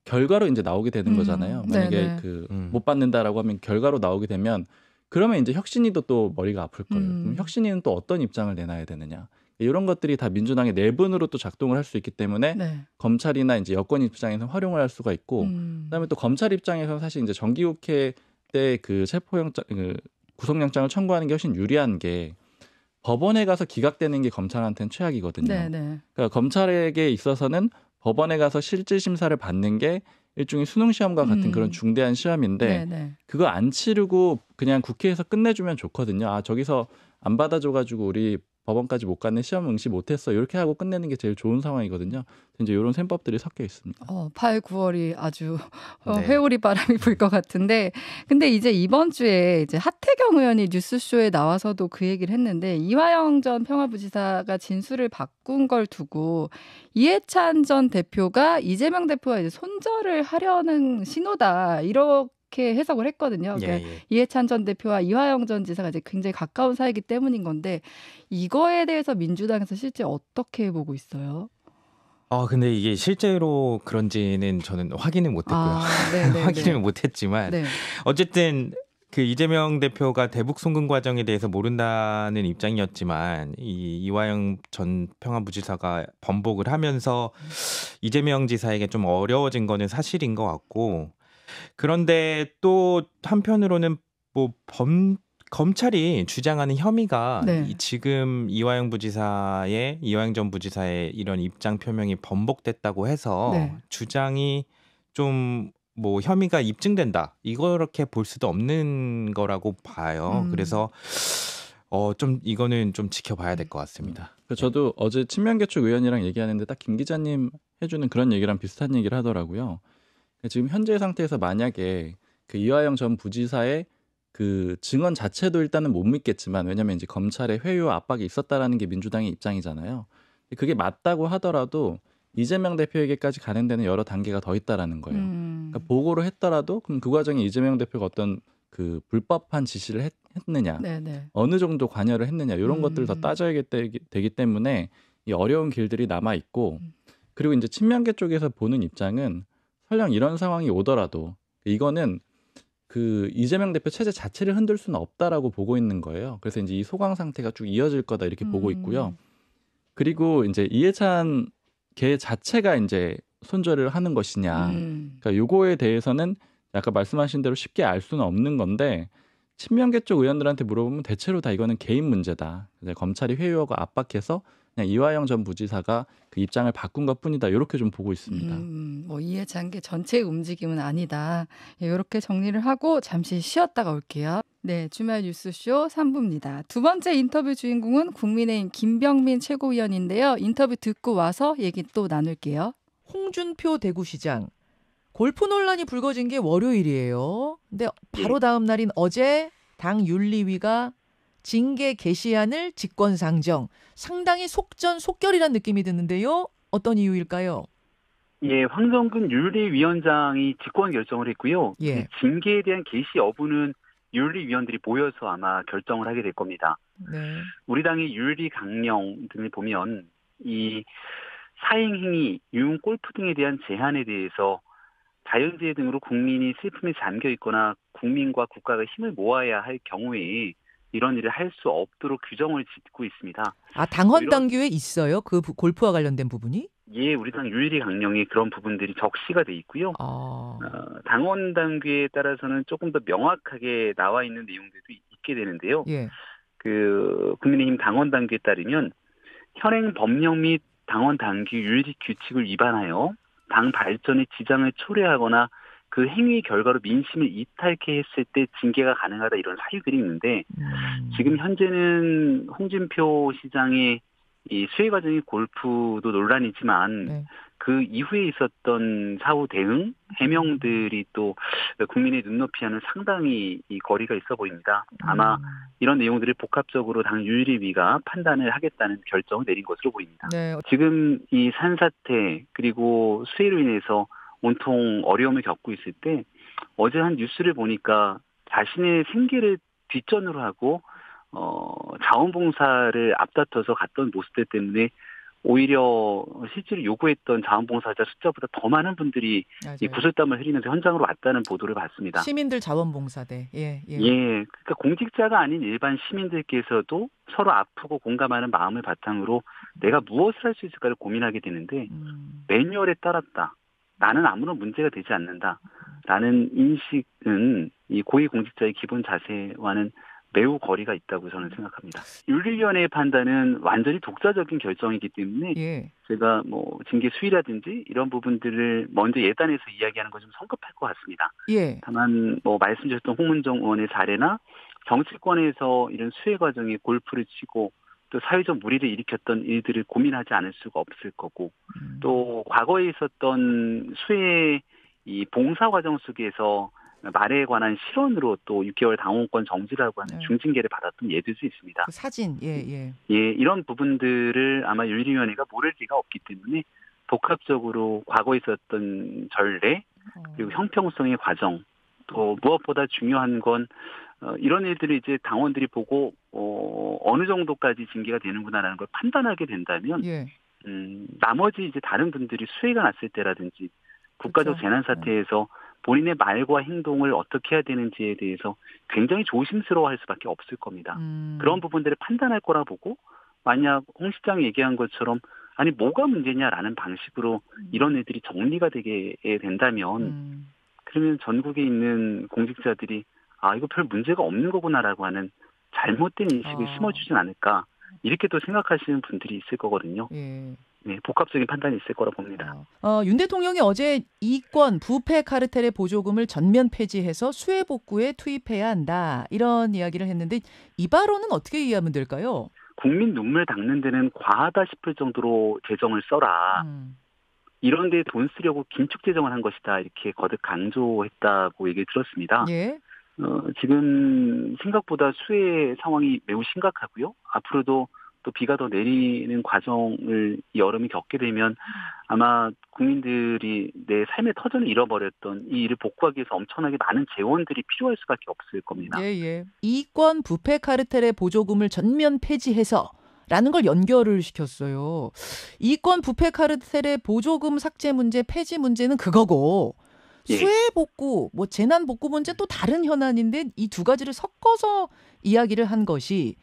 D: 결과로 이제 나오게 되는 음. 거잖아요. 만약에 그못 음. 받는다라고 하면 결과로 나오게 되면 그러면 이제 혁신이도 또 머리가 아플 거예요. 음. 그럼 혁신이는 또 어떤 입장을 내놔야 되느냐. 이런 것들이 다 민주당의 내분으로 또 작동을 할 수 있기 때문에 네. 검찰이나 이제 여권 입장에서 활용을 할 수가 있고 음. 그다음에 또 검찰 입장에서는 사실 이제 정기국회 때그 체포영장 그 구속영장을 청구하는 게 훨씬 유리한 게 법원에 가서 기각되는 게 검찰한테는 최악이거든요. 네네. 네. 그러니까 검찰에게 있어서는 법원에 가서 실질 심사를 받는 게 일종의 수능 시험과 같은 음. 그런 중대한 시험인데 네네. 그거 안 치르고 그냥 국회에서 끝내주면 좋거든요. 아 저기서 안 받아줘가지고 우리 법원까지 못 갔네 시험 응시 못했어 이렇게 하고 끝내는 게 제일 좋은 상황이거든요. 이제 이런 셈법들이 섞여 있습니다.
A: 어, 8, 9월이 아주 어, 네. 회오리 바람이 불 것 같은데, 근데 이제 이번 주에 이제 하태경 의원이 뉴스쇼에 나와서도 그 얘기를 했는데 이화영 전 평화부지사가 진술을 바꾼 걸 두고 이해찬 전 대표가 이재명 대표와 이제 손절을 하려는 신호다 이런 이렇게 해석을 했거든요. 그러니까 예, 그러니까 예. 이해찬 전 대표와 이화영 전 지사가 이제 굉장히 가까운 사이기 때문인 건데 이거에 대해서 민주당에서 실제 어떻게 보고 있어요?
E: 아 근데 이게 실제로 그런지는 저는 확인은 못했고요.
A: 아, 네,
B: 네, 확인을 네.
E: 못했지만 네. 어쨌든 그 이재명 대표가 대북 송금 과정에 대해서 모른다는 입장이었지만 이 이화영 전 평화부지사가 번복을 하면서 이재명 지사에게 좀 어려워진 거는 사실인 것 같고 그런데 또 한편으로는 뭐 범, 검찰이 주장하는 혐의가 네. 지금 이화영 부지사의 이화영 전 부지사의 이런 입장 표명이 번복됐다고 해서 네. 주장이 좀 뭐 혐의가 입증된다 이렇게
D: 거볼 수도 없는 거라고 봐요. 음. 그래서 어좀 이거는 좀 지켜봐야 될 것 같습니다. 그 저도 어제 친명계 측 의원이랑 얘기하는데 딱 김 기자님 해주는 그런 얘기랑 비슷한 얘기를 하더라고요. 지금 현재 상태에서 만약에 그 이화영 전 부지사의 그 증언 자체도 일단은 못 믿겠지만 왜냐면 이제 검찰의 회유 압박이 있었다라는 게 민주당의 입장이잖아요. 그게 맞다고 하더라도 이재명 대표에게까지 가는 데는 여러 단계가 더 있다라는 거예요. 음. 그러니까 보고를 했더라도 그럼 그 과정에 이재명 대표가 어떤 그 불법한 지시를 했, 느냐 네, 네. 어느 정도 관여를 했느냐 이런 음. 것들을 더 음. 따져야 되기 때문에 이 어려운 길들이 남아 있고 음. 그리고 이제 친명계 쪽에서 보는 입장은 설령 이런 상황이 오더라도 이거는 그 이재명 대표 체제 자체를 흔들 수는 없다라고 보고 있는 거예요. 그래서 이제 이 소강 상태가 쭉 이어질 거다 이렇게 음. 보고 있고요. 그리고 이제 이해찬 개 자체가 이제 손절을 하는 것이냐. 음. 그러니까 요거에 대해서는 아까 말씀하신 대로 쉽게 알 수는 없는 건데 친명계 쪽 의원들한테 물어보면 대체로 다 이거는 개인 문제다. 검찰이 회유하고 압박해서 그냥 이화영 전 부지사가 그 입장을 바꾼 것뿐이다. 이렇게 좀 보고 있습니다. 음,
A: 음 뭐 이해찬계 전체 움직임은 아니다. 이렇게 예, 정리를 하고 잠시 쉬었다가 올게요. 네, 주말 뉴스쇼 3부입니다. 두 번째 인터뷰 주인공은 국민의힘 김병민 최고위원인데요. 인터뷰 듣고 와서 얘기 또 나눌게요.
B: 홍준표 대구시장 골프 논란이 불거진 게 월요일이에요. 근데 바로 예. 다음 날인 어제 당 윤리위가 징계 개시안을 직권상정 상당히 속전속결이란 느낌이 드는데요. 어떤 이유일까요?
F: 예, 황정근 윤리위원장이 직권 결정을 했고요. 예. 징계에 대한 개시 여부는 윤리위원들이 모여서 아마 결정을 하게 될 겁니다. 네. 우리 당의 윤리 강령 등을 보면 이 사행행위, 유흥 골프 등에 대한 제한에 대해서 자연재해 등으로 국민이 슬픔에 잠겨 있거나 국민과 국가가 힘을 모아야 할 경우에 이런 일을 할 수 없도록 규정을 짓고 있습니다. 아
B: 당헌 뭐 당규에 있어요? 그 골프와 관련된 부분이?
F: 예, 우리 당 유일이 강령이 그런 부분들이 적시가 돼 있고요. 아. 어... 어, 당원 당규에 따라서는 조금 더 명확하게 나와 있는 내용들도 있게 되는데요. 예. 그 국민의힘 당원 당규에 따르면 현행 법령 및 당원 당규 유일 규칙을 위반하여 당 발전에 지장을 초래하거나 그 행위 결과로 민심을 이탈케 했을 때 징계가 가능하다 이런 사유들이 있는데 음. 지금 현재는 홍준표 시장의 이 수혜 과정이 골프도 논란이지만 네. 그 이후에 있었던 사후 대응 해명들이 또 국민의 눈높이와는 상당히 이 거리가 있어 보입니다. 아마 음. 이런 내용들을 복합적으로 당 윤리위가 판단을 하겠다는 결정을 내린 것으로 보입니다. 네. 지금 이 산사태 그리고 수혜로 인해서 온통 어려움을 겪고 있을 때 어제 한 뉴스를 보니까 자신의 생계를 뒷전으로 하고 어 자원봉사를 앞다퉈서 갔던 모습들 때문에 오히려 실제로 요구했던 자원봉사자 숫자보다 더 많은 분들이 이 구슬땀을 흘리면서 현장으로 왔다는 보도를 봤습니다. 시민들
B: 자원봉사대. 예, 예. 예.
F: 그러니까 공직자가 아닌 일반 시민들께서도 서로 아프고 공감하는 마음을 바탕으로 내가 무엇을 할 수 있을까를 고민하게 되는데 음. 매뉴얼에 따랐다. 나는 아무런 문제가 되지 않는다라는 인식은 이 고위공직자의 기본 자세와는 매우 거리가 있다고 저는 생각합니다. 윤리위원회의 판단은 완전히 독자적인 결정이기 때문에 예. 제가 뭐 징계 수위라든지 이런 부분들을 먼저 예단해서 이야기하는 건 좀 성급할 것 같습니다. 예. 다만 뭐 말씀 주셨던 홍문정 의원의 사례나 정치권에서 이런 수혜 과정에 골프를 치고 또 사회적 무리를 일으켰던 일들을 고민하지 않을 수가 없을 거고 음. 또 과거에 있었던 수해 이 봉사 과정 속에서 말에 관한 실언으로 또 6개월 당원권 정지라고 하는 네. 중징계를 받았던 예들도 있습니다. 그
B: 사진, 예, 음. 예.
F: 예, 이런 부분들을 아마 윤리위원회가 모를 리가 없기 때문에 복합적으로 과거에 있었던 전례, 그리고 어. 형평성의 과정, 또 무엇보다 중요한 건 어, 이런 일들을 이제 당원들이 보고 어느 정도까지 징계가 되는구나라는 걸 판단하게 된다면 예. 음, 나머지 이제 다른 분들이 수혜가 났을 때라든지 국가적 그렇죠. 재난 사태에서 본인의 말과 행동을 어떻게 해야 되는지에 대해서 굉장히 조심스러워할 수밖에 없을 겁니다. 음. 그런 부분들을 판단할 거라 보고 만약 홍 시장 이 얘기한 것처럼 아니 뭐가 문제냐라는 방식으로 음. 이런 애들이 정리가 되게 예, 된다면 음. 그러면 전국에 있는 공직자들이 아 이거 별 문제가 없는 거구나라고 하는 잘못된 인식을 아. 심어주진 않을까 이렇게 또 생각하시는 분들이 있을 거거든요. 예. 네, 복합적인 판단이 있을 거라 봅니다.
B: 어, 어 윤 대통령이 어제 이권 부패 카르텔의 보조금을 전면 폐지해서 수혜 복구에 투입해야 한다 이런 이야기를 했는데 이 발언은 어떻게 이해하면 될까요?
F: 국민 눈물 닦는 데는 과하다 싶을 정도로 재정을 써라. 음. 이런 데 돈 쓰려고 긴축 재정을 한 것이다 이렇게 거듭 강조했다고 얘기를 들었습니다. 예. 어, 지금 생각보다 수해 상황이 매우 심각하고요. 앞으로도 또 비가 더 내리는 과정을 여름이 겪게 되면 아마 국민들이 내 삶의 터전을 잃어버렸던 이 일을 복구하기 위해서 엄청나게 많은 재원들이 필요할 수밖에 없을 겁니다.
B: 예, 예. 이권 부패 카르텔의 보조금을 전면 폐지해서 라는 걸 연결을 시켰어요. 이권 부패 카르텔의 보조금 삭제 문제, 폐지 문제는 그거고 예. 수해 복구, 뭐 재난 복구 문제 또 다른 현안인데 이 두 가지를 섞어서 이야기를 한 것이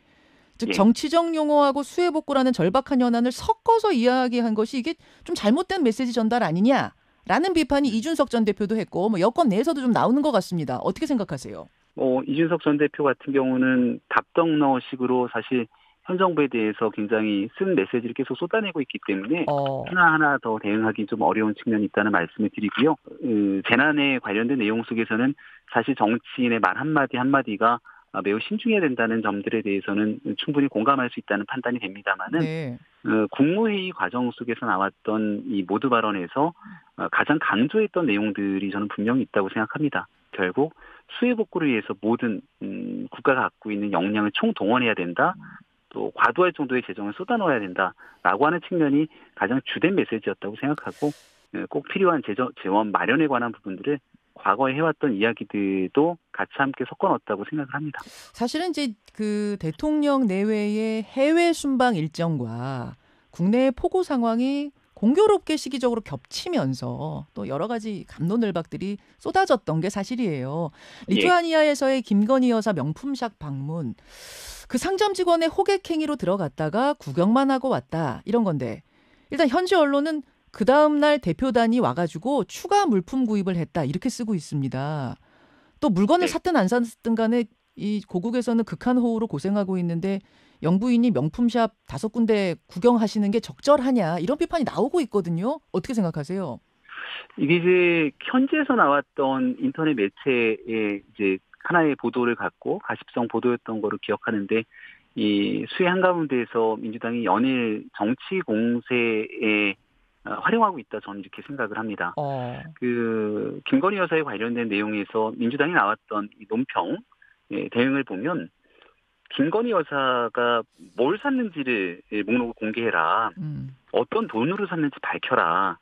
B: 즉 예. 정치적 용어하고 수해 복구라는 절박한 현안을 섞어서 이야기한 것이 이게 좀 잘못된 메시지 전달 아니냐라는 비판이 이준석 전 대표도 했고 뭐 여권 내에서도 좀 나오는 것 같습니다. 어떻게 생각하세요?
F: 뭐 이준석 전 대표 같은 경우는 답덕너식으로 사실 현 정부에 대해서 굉장히 쓴 메시지를 계속 쏟아내고 있기 때문에 어. 하나하나 더 대응하기 좀 어려운 측면이 있다는 말씀을 드리고요. 그 재난에 관련된 내용 속에서는 사실 정치인의 말 한마디 한마디가 매우 신중해야 된다는 점들에 대해서는 충분히 공감할 수 있다는 판단이 됩니다만은 네. 어, 국무회의 과정 속에서 나왔던 이 모두 발언에서 어, 가장 강조했던 내용들이 저는 분명히 있다고 생각합니다. 결국 수혜복구를 위해서 모든 음, 국가가 갖고 있는 역량을 총동원해야 된다. 또 과도할 정도의 재정을 쏟아넣어야 된다라고 하는 측면이 가장 주된 메시지였다고 생각하고 예, 꼭 필요한 재정 재원 마련에 관한 부분들을 과거에 해왔던 이야기들도 같이 함께 섞어 넣었다고 생각을 합니다.
B: 사실은 이제 그 대통령 내외의 해외 순방 일정과 국내의 폭우 상황이 공교롭게 시기적으로 겹치면서 또 여러 가지 감론을박들이 쏟아졌던 게 사실이에요. 예. 리투아니아에서의 김건희 여사 명품샵 방문. 그 상점 직원의 호객행위로 들어갔다가 구경만 하고 왔다 이런 건데 일단 현지 언론은 그 다음 날 대표단이 와가지고 추가 물품 구입을 했다 이렇게 쓰고 있습니다. 또 물건을 네. 샀든 안 샀든 간에 이 고국에서는 극한 호우로 고생하고 있는데 영부인이 명품샵 다섯 군데 구경하시는 게 적절하냐 이런 비판이 나오고 있거든요. 어떻게 생각하세요?
F: 이게 이제 현지에서 나왔던 인터넷 매체의 이제 하나의 보도를 갖고 가십성 보도였던 거로 기억하는데 이 수해 한가운데에서 민주당이 연일 정치 공세에 어, 활용하고 있다 저는 이렇게 생각을 합니다. 어. 그 김건희 여사에 관련된 내용에서 민주당이 나왔던 이 논평 예, 대응을 보면 김건희 여사가 뭘 샀는지를 예, 목록을 공개해라. 음. 어떤 돈으로 샀는지 밝혀라.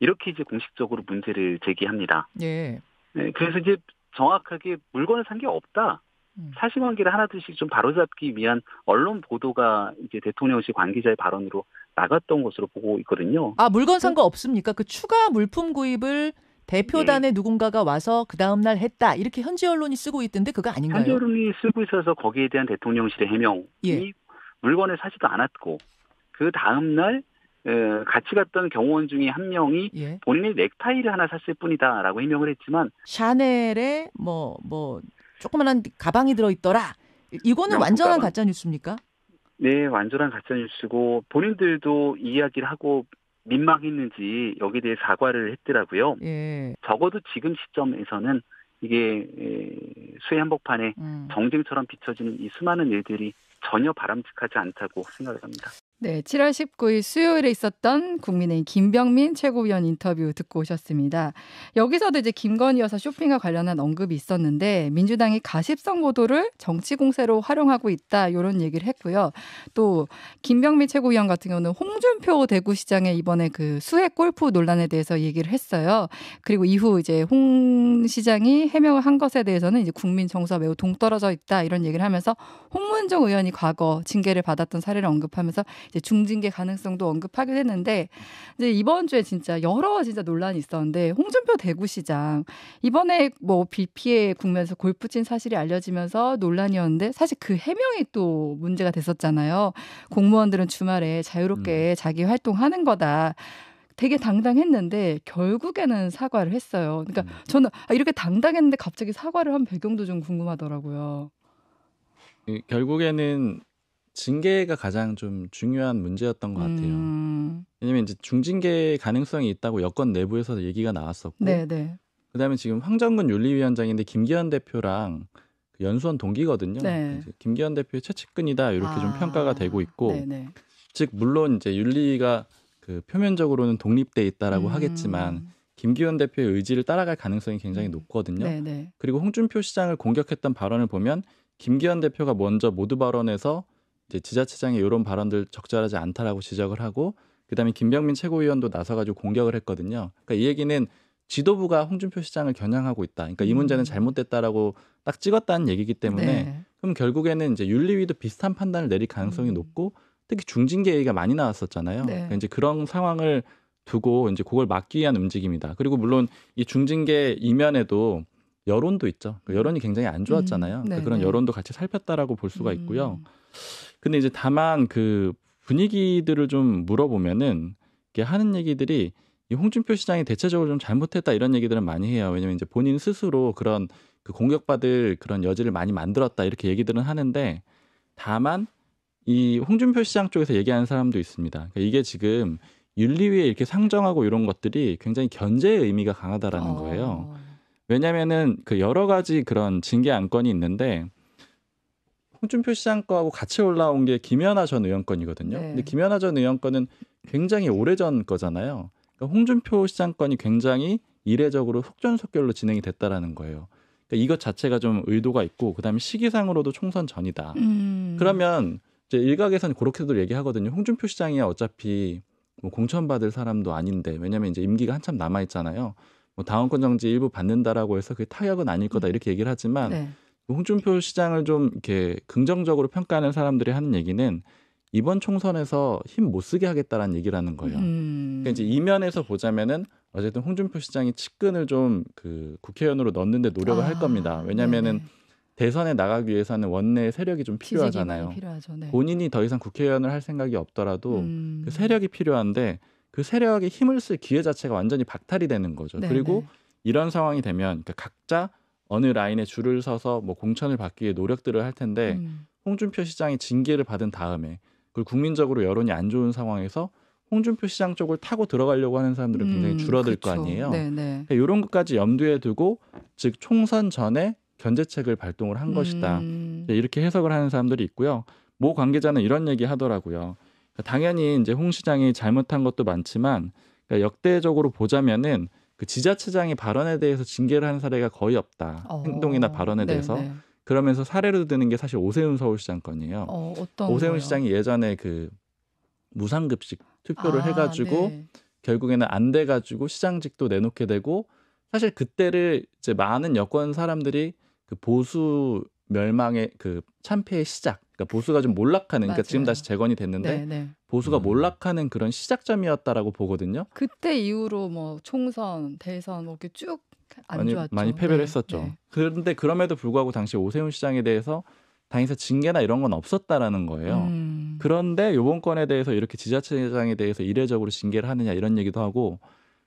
F: 이렇게 이제 공식적으로 문제를 제기합니다. 예. 네, 그래서 이제 정확하게 물건을 산 게 없다. 음. 사실관계를 하나둘씩 좀 바로잡기 위한 언론 보도가 이제 대통령실 관계자의 발언으로 나갔던 것으로 보고 있거든요. 아 물건 산거 뭐
B: 없습니까? 그 추가 물품 구입을 대표단의 네. 누군가가 와서 그 다음날 했다 이렇게 현지 언론이 쓰고 있던데 그거 아닌가요? 현지
F: 언론이 쓰고 있어서 거기에 대한 대통령실의 해명이 예. 물건을 사지도 않았고 그 다음날 같이 갔던 경호원 중에 한 명이 예. 본인이 넥타이를 하나 샀을 뿐이다라고 해명을 했지만 샤넬에 뭐뭐 뭐
B: 조그만한 가방이 들어 있더라.
F: 이거는 네, 완전한 가짜 뉴스입니까? 네, 완전한 가짜 뉴스고 본인들도 이야기를 하고 민망했는지 여기에 대해 사과를 했더라고요. 예. 적어도 지금 시점에서는 이게 수해 한복판에 음. 정쟁처럼 비춰지는 이 수많은 일들이 전혀 바람직하지 않다고 생각을 합니다.
A: 네, 7월 19일 수요일에 있었던 국민의힘 김병민 최고위원 인터뷰 듣고 오셨습니다. 여기서도 이제 김건희 여사 쇼핑과 관련한 언급이 있었는데 민주당이 가십성 보도를 정치 공세로 활용하고 있다 이런 얘기를 했고요. 또 김병민 최고위원 같은 경우는 홍준표 대구시장의 이번에 그수액 골프 논란에 대해서 얘기를 했어요. 그리고 이후 이제 홍 시장이 해명을 한 것에 대해서는 이제 국민 정서 매우 동떨어져 있다 이런 얘기를 하면서 홍문종 의원이 과거 징계를 받았던 사례를 언급하면서 이제 중징계 가능성도 언급하기도 했는데 이제 이번 주에 진짜 여러 진짜 논란이 있었는데 홍준표 대구시장 이번에 뭐 비피해 국면에서 골프 친 사실이 알려지면서 논란이었는데 사실 그 해명이 또 문제가 됐었잖아요. 공무원들은 주말에 자유롭게 음. 자기 활동하는 거다. 되게 당당했는데 결국에는 사과를 했어요. 그러니까 음. 저는 아, 이렇게 당당했는데 갑자기 사과를 한 배경도 좀 궁금하더라고요.
D: 결국에는 징계가 가장 좀 중요한 문제였던 것 같아요.
A: 음.
D: 왜냐면 이제 중징계 가능성이 있다고 여권 내부에서 얘기가 나왔었고, 네네. 네. 그다음에 지금 황정근 윤리위원장인데 김기현 대표랑 그 연수원 동기거든요. 네. 그러니까 김기현 대표의 최측근이다 이렇게 아. 좀 평가가 되고 있고, 네네. 네. 즉 물론 이제 윤리가 그 표면적으로는 독립돼 있다라고 음. 하겠지만 김기현 대표의 의지를 따라갈 가능성이 굉장히 음. 높거든요. 네네. 네. 그리고 홍준표 시장을 공격했던 발언을 보면 김기현 대표가 먼저 모두 발언에서 이제 지자체장의 이런 발언들 적절하지 않다라고 지적을 하고 그다음에 김병민 최고위원도 나서가지고 공격을 했거든요. 그러니까 이 얘기는 지도부가 홍준표 시장을 겨냥하고 있다. 그러니까 이 문제는 음. 잘못됐다라고 딱 찍었다는 얘기기 때문에 네. 그럼 결국에는 이제 윤리위도 비슷한 판단을 내릴 가능성이 음. 높고 특히 중징계 얘기가 많이 나왔었잖아요. 네. 그러니까 이제 그런 상황을 두고 이제 그걸 막기 위한 움직임이다. 그리고 물론 이 중징계 이면에도 여론도 있죠. 그 음. 여론이 굉장히 안 좋았잖아요. 음, 그 그런 여론도 같이 살폈다라고 볼 수가 음. 있고요. 음. 근데 이제 다만 그 분위기들을 좀 물어보면은 이게 하는 얘기들이 이 홍준표 시장이 대체적으로 좀 잘못했다 이런 얘기들은 많이 해요. 왜냐면 이제 본인 스스로 그런 그 공격받을 그런 여지를 많이 만들었다 이렇게 얘기들은 하는데 다만 이 홍준표 시장 쪽에서 얘기하는 사람도 있습니다. 그러니까 이게 지금 윤리위에 이렇게 상정하고 이런 것들이 굉장히 견제의 의미가 강하다라는 거예요. 어. 왜냐면은 그 여러 가지 그런 징계 안건이 있는데 홍준표 시장 거하고 같이 올라온 게 김연아 전 의원 건이거든요. 네. 근데 김연아 전 의원 건은 굉장히 오래전 거잖아요. 그러니까 홍준표 시장 건이 굉장히 이례적으로 속전속결로 진행이 됐다라는 거예요. 그러니까 이것 자체가 좀 의도가 있고 그다음에 시기상으로도 총선 전이다. 음. 그러면 이제 일각에서는 그렇게도 얘기하거든요. 홍준표 시장이야 어차피 뭐 공천받을 사람도 아닌데 왜냐면 이제 임기가 한참 남아 있잖아요. 뭐 당원권 정지 일부 받는다라고 해서 그게 타격은 아닐 거다 음. 이렇게 얘기를 하지만 네. 그 홍준표 시장을 좀 이렇게 긍정적으로 평가하는 사람들이 하는 얘기는 이번 총선에서 힘 못 쓰게 하겠다라는 얘기라는 거예요.
A: 음.
D: 그러니까 이제 이면에서 보자면은 어쨌든 홍준표 시장이 측근을 좀 그 국회의원으로 넣는데 노력을 아, 할 겁니다. 왜냐면은 네 대선에 나가기 위해서는 원내 세력이 좀 필요하잖아요. 네. 본인이 더 이상 국회의원을 할 생각이 없더라도 음. 그 세력이 필요한데 그 세력의 힘을 쓸 기회 자체가 완전히 박탈이 되는 거죠. 네네. 그리고 네. 이런 상황이 되면 그 각자 어느 라인에 줄을 서서 뭐 공천을 받기 위해 노력들을 할 텐데 음. 홍준표 시장이 징계를 받은 다음에 그걸 국민적으로 여론이 안 좋은 상황에서 홍준표 시장 쪽을 타고 들어가려고 하는 사람들은 음, 굉장히 줄어들 그거 그렇죠. 아니에요. 네네. 이런 네. 그러니까 것까지 염두에 두고 즉 총선 전에 견제책을 발동을 한 음. 것이다. 이렇게 해석을 하는 사람들이 있고요. 모 관계자는 이런 얘기 하더라고요. 당연히 이제 홍 시장이 잘못한 것도 많지만 그러니까 역대적으로 보자면은 그 지자체장이 발언에 대해서 징계를 하는 사례가 거의 없다. 어. 행동이나 발언에 네네. 대해서 네. 그러면서 사례로 드는 게 사실 오세훈 서울시장 건이에요.
A: 어, 오세훈 거예요? 시장이
D: 예전에 그 무상급식 투표를 아, 해가지고 네. 결국에는 안 돼가지고 시장직도 내놓게 되고 사실 그때를 이제 많은 여권 사람들이 그 보수 멸망의 그 참패의 시작 그러니까 보수가 좀 몰락하는 맞아요. 그러니까 지금 다시 재건이 됐는데 네네. 네. 보수가 음. 몰락하는 그런 시작점이었다라고 보거든요.
A: 그때 이후로 뭐 총선, 대선 뭐 이렇게 쭉안 많이, 좋았죠. 많이 패배를 네.
D: 했었죠. 네. 그런데 그럼에도 불구하고 당시 오세훈 시장에 대해서 당에서 징계나 이런 건 없었다라는 거예요. 음. 그런데 요번 건에 대해서 이렇게 지자체장에 대해서 이례적으로 징계를 하느냐 이런 얘기도 하고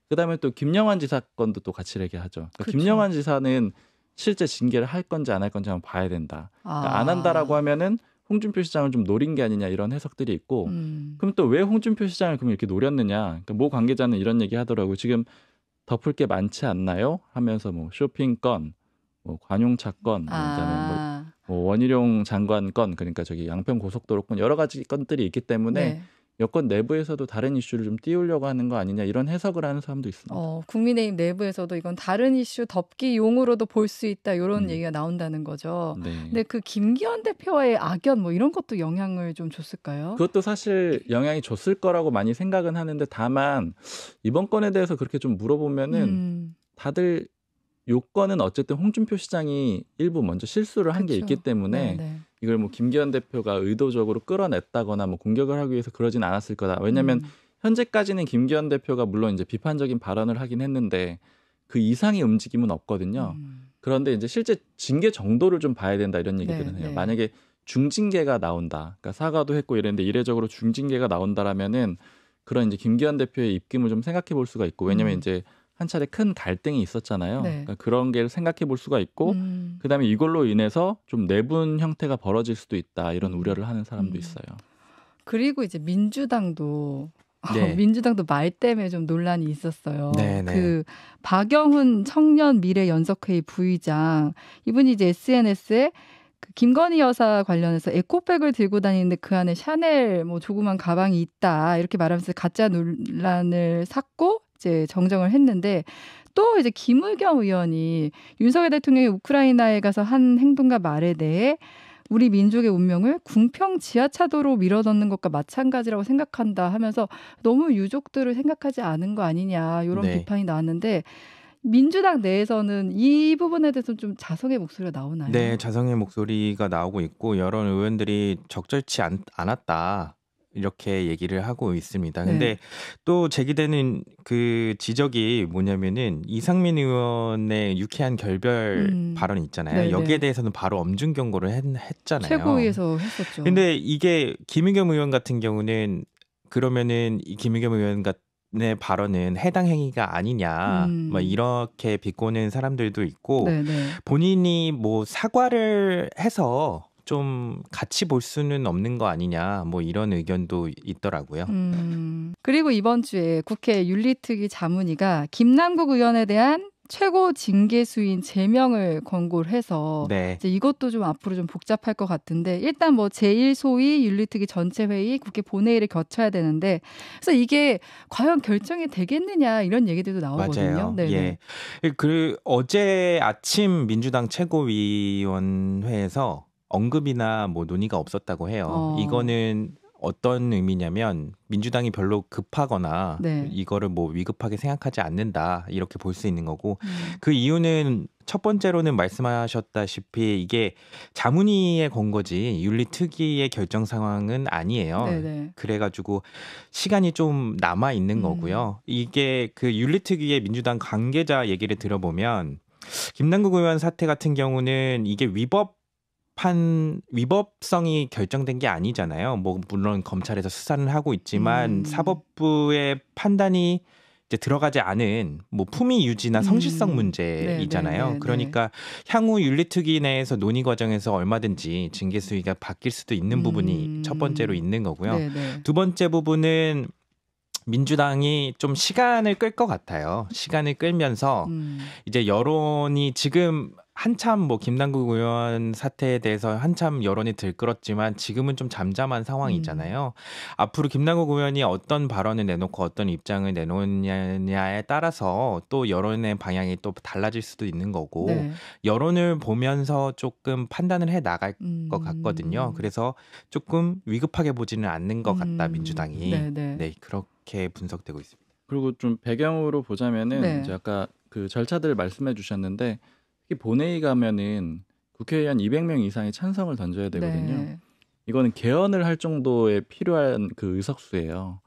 D: 그다음에 또 김영환 지사 건도 또 같이 얘기하죠. 그러니까 그렇죠. 김영환 지사는 실제 징계를 할 건지 안 할 건지 한번 봐야 된다. 그러니까 아. 안 한다라고 하면은 홍준표 시장을 좀 노린 게 아니냐 이런 해석들이 있고 음. 그럼 또 왜 홍준표 시장을 그럼 이렇게 노렸느냐 그러니까 모 관계자는 이런 얘기 하더라고 지금 덮을 게 많지 않나요 하면서 뭐 쇼핑 건뭐 관용차 건 뭐 뭐, 아. 뭐, 뭐 원희룡 장관 건 그러니까 저기 양평 고속도로 건 여러 가지 건들이 있기 때문에 네. 여권 내부에서도 다른 이슈를 좀 띄우려고 하는 거 아니냐 이런 해석을 하는 사람도 있습니다.
A: 어, 국민의힘 내부에서도 이건 다른 이슈 덮기 용으로도 볼 수 있다 이런 음. 얘기가 나온다는 거죠. 네. 근데 그 김기현 대표와의 악연 뭐 이런 것도 영향을 좀 줬을까요?
D: 그것도 사실 영향이 줬을 거라고 많이 생각은 하는데 다만 이번 건에 대해서 그렇게 좀 물어보면은 음. 다들 요건은 어쨌든 홍준표 시장이 일부 먼저 실수를 한 게 있기 때문에 네네. 이걸 뭐 김기현 대표가 의도적으로 끌어냈다거나 뭐 공격을 하기 위해서 그러진 않았을 거다. 왜냐하면 음. 현재까지는 김기현 대표가 물론 이제 비판적인 발언을 하긴 했는데 그 이상의 움직임은 없거든요. 음. 그런데 이제 실제 징계 정도를 좀 봐야 된다 이런 네, 얘기들은 네 해요. 만약에 중징계가 나온다, 그러니까 사과도 했고 이랬는데 이례적으로 중징계가 나온다라면은 그런 이제 김기현 대표의 입김을 좀 생각해 볼 수가 있고 왜냐면 음. 이제 한 차례 큰 갈등이 있었잖아요. 네. 그러니까 그런 게 생각해 볼 수가 있고 음. 그다음에 이걸로 인해서 좀 내분 형태가 벌어질 수도 있다 이런 음. 우려를 하는 사람도 음. 있어요.
A: 그리고 이제 민주당도 네. 민주당도 말 때문에 좀 논란이 있었어요. 네네. 네. 그 박영훈 청년 미래 연석회의 부의장 이분이 이제 SNS에 그 김건희 여사 관련해서 에코백을 들고 다니는데 그 안에 샤넬 뭐 조그만 가방이 있다 이렇게 말하면서 가짜 논란을 샀고 이제 정정을 했는데 또 이제 김의겸 의원이 윤석열 대통령이 우크라이나에 가서 한 행동과 말에 대해 우리 민족의 운명을 궁평 지하차도로 밀어넣는 것과 마찬가지라고 생각한다 하면서 너무 유족들을 생각하지 않은 거 아니냐 이런 네. 비판이 나왔는데 민주당 내에서는 이 부분에 대해서 좀 자성의 목소리가 나오나요? 네,
E: 자성의 목소리가 나오고 있고 여러 의원들이 적절치 않, 않았다. 이렇게 얘기를 하고 있습니다. 네. 근데 네. 또 제기되는 그 지적이 뭐냐면은 이상민 의원의 유쾌한 결별 음. 발언 있잖아요. 네, 네 여기에 대해서는 바로 엄중 경고를 했, 잖아요 최고위에서
A: 했었죠. 근데
E: 이게 김의겸 의원 같은 경우는 그러면은 이 김의겸 의원 같은 의 발언은 해당 행위가 아니냐, 뭐 음. 뭐 이렇게 비꼬는 사람들도 있고 네네. 네. 본인이 뭐 사과를 해서 좀 같이 볼 수는 없는 거 아니냐 뭐 이런 의견도 있더라고요.
A: 음, 그리고 이번 주에 국회 윤리특위 자문위가 김남국 의원에 대한 최고 징계수인 제명을 권고를 해서 네. 이제 이것도 좀 앞으로 좀 복잡할 것 같은데 일단 뭐 제1소위 윤리특위 전체 회의 국회 본회의를 거쳐야 되는데 그래서 이게 과연 결정이 되겠느냐 이런 얘기들도 나오거든요. 네. 예.
E: 그 어제 아침 민주당 최고위원회에서 언급이나 뭐 논의가 없었다고 해요. 어. 이거는 어떤 의미냐면 민주당이 별로 급하거나 네. 이거를 뭐 위급하게 생각하지 않는다 이렇게 볼 수 있는 거고 음. 그 이유는 첫 번째로는 말씀하셨다시피 이게 자문위의 건 거지 윤리 특위의 결정 상황은 아니에요. 네네. 네. 그래가지고 시간이 좀 남아 있는 음. 거고요. 이게 그 윤리 특위의 민주당 관계자 얘기를 들어보면 김남국 의원 사태 같은 경우는 이게 위법 판 위법성이 결정된 게 아니잖아요. 뭐 물론 검찰에서 수사는 하고 있지만 음. 사법부의 판단이 이제 들어가지 않은 뭐 품위 유지나 음. 성실성 음. 문제이잖아요. 네, 네, 네, 그러니까 향후 윤리특위 내에서 논의 과정에서 얼마든지 징계 수위가 바뀔 수도 있는 부분이 음. 첫 번째로 있는 거고요. 네, 네. 두 번째 부분은 민주당이 좀 시간을 끌 것 같아요. 시간을 끌면서 음. 이제 여론이 지금 한참 뭐 김남국 의원 사태에 대해서 한참 여론이 들끓었지만 지금은 좀 잠잠한 음. 상황이잖아요. 음. 앞으로 김남국 의원이 어떤 발언을 내놓고 어떤 입장을 내놓느냐에 따라서 또 여론의 방향이 또 달라질 수도 있는 거고 네. 여론을 보면서 조금 판단을 해 나갈 음. 것 같거든요. 그래서 조금 위급하게 보지는 않는 것 같다
D: 음. 민주당이
E: 네네. 네. 네
D: 그렇게 분석되고 있습니다. 그리고 좀 배경으로 보자면은 네. 이제 아까 그 절차들 말씀해 주셨는데 본회의 가면은 국회의원 200명 이상의 찬성을 던져야 되거든요. 네. 이거는 개헌을 할 정도의 필요한 그 의석수예요.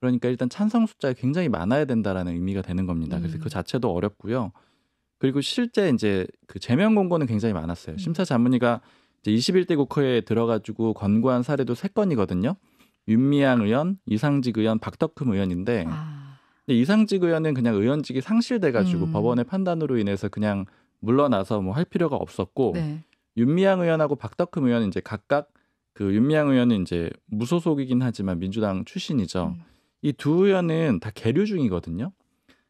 D: 그러니까 일단 찬성 숫자가 굉장히 많아야 된다라는 의미가 되는 겁니다. 그래서 그 음. 그 자체도 어렵고요. 그리고 실제 이제 그 제명 공고는 굉장히 많았어요. 심사자문위가 음. 이제 21대 국회에 들어가지고 권고한 사례도 세 건이거든요. 윤미향 의원, 이상직 의원, 박덕흠 의원인데 아. 근데 이상직 의원은 그냥 의원직이 상실돼가지고 음. 법원의 판단으로 인해서 그냥 물러나서 뭐 할 필요가 없었고 네. 윤미향 의원하고 박덕흠 의원은 이제 각각 그 윤미향 의원은 이제 무소속이긴 하지만 민주당 출신이죠. 음. 이두 의원은 다 계류 중이거든요.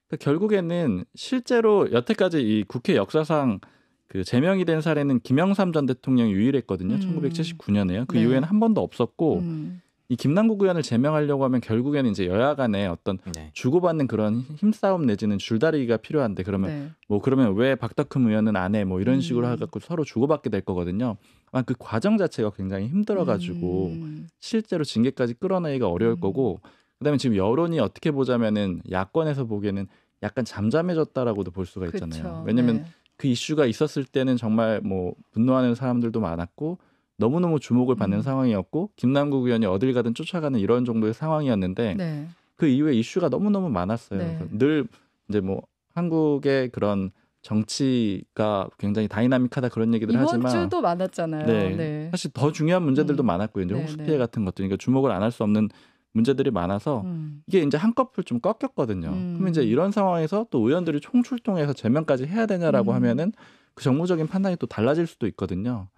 D: 그러니까 결국에는 실제로 여태까지 이 국회 역사상 그 제명이 된 사례는 김영삼 전 대통령이 유일했거든요. 음. 1979년에요. 그 네. 이후에는 한 번도 없었고 음. 이 김남국 의원을 제명하려고 하면 결국에는 이제 여야 간에 어떤 네. 주고받는 그런 힘싸움 내지는 줄다리기가 필요한데 그러면 네. 뭐 그러면 왜 박덕흠 의원은 안해뭐 이런 음. 식으로 음. 해갖고 서로 주고받게 될 거거든요. 아그 과정 자체가 굉장히 힘들어가지고 음. 실제로 징계까지 끌어내기가 어려울 음. 거고 그다음에 지금 여론이 어떻게 보자면은 야권에서 보기에는 약간 잠잠해졌다라고도 볼 수가 있잖아요. 그쵸, 왜냐하면 네. 그 이슈가 있었을 때는 정말 뭐 분노하는 사람들도 많았고 너무너무 주목을 받는 음. 상황이었고 김남국 의원이 어딜 가든 쫓아가는 이런 정도의 상황이었는데 네. 그 이후에 이슈가 너무너무 많았어요. 네. 늘 이제 뭐 한국의 그런 정치가 굉장히 다이나믹하다 그런 얘기들 하지만 이번 주도
A: 많았잖아요. 네, 네.
D: 사실 더 중요한 문제들도 음. 많았고요. 이제 홍수 네, 피해 네. 같은 것도 그러니까 주목을 안 할 수 없는 문제들이 많아서 음. 이게 이제 한꺼풀 좀 꺾였거든요. 음. 그럼 이제 이런 상황에서 또 의원들이 총출동해서 제명까지 해야 되냐라고 음. 하면은 그 정무적인 판단이 또 달라질 수도 있거든요.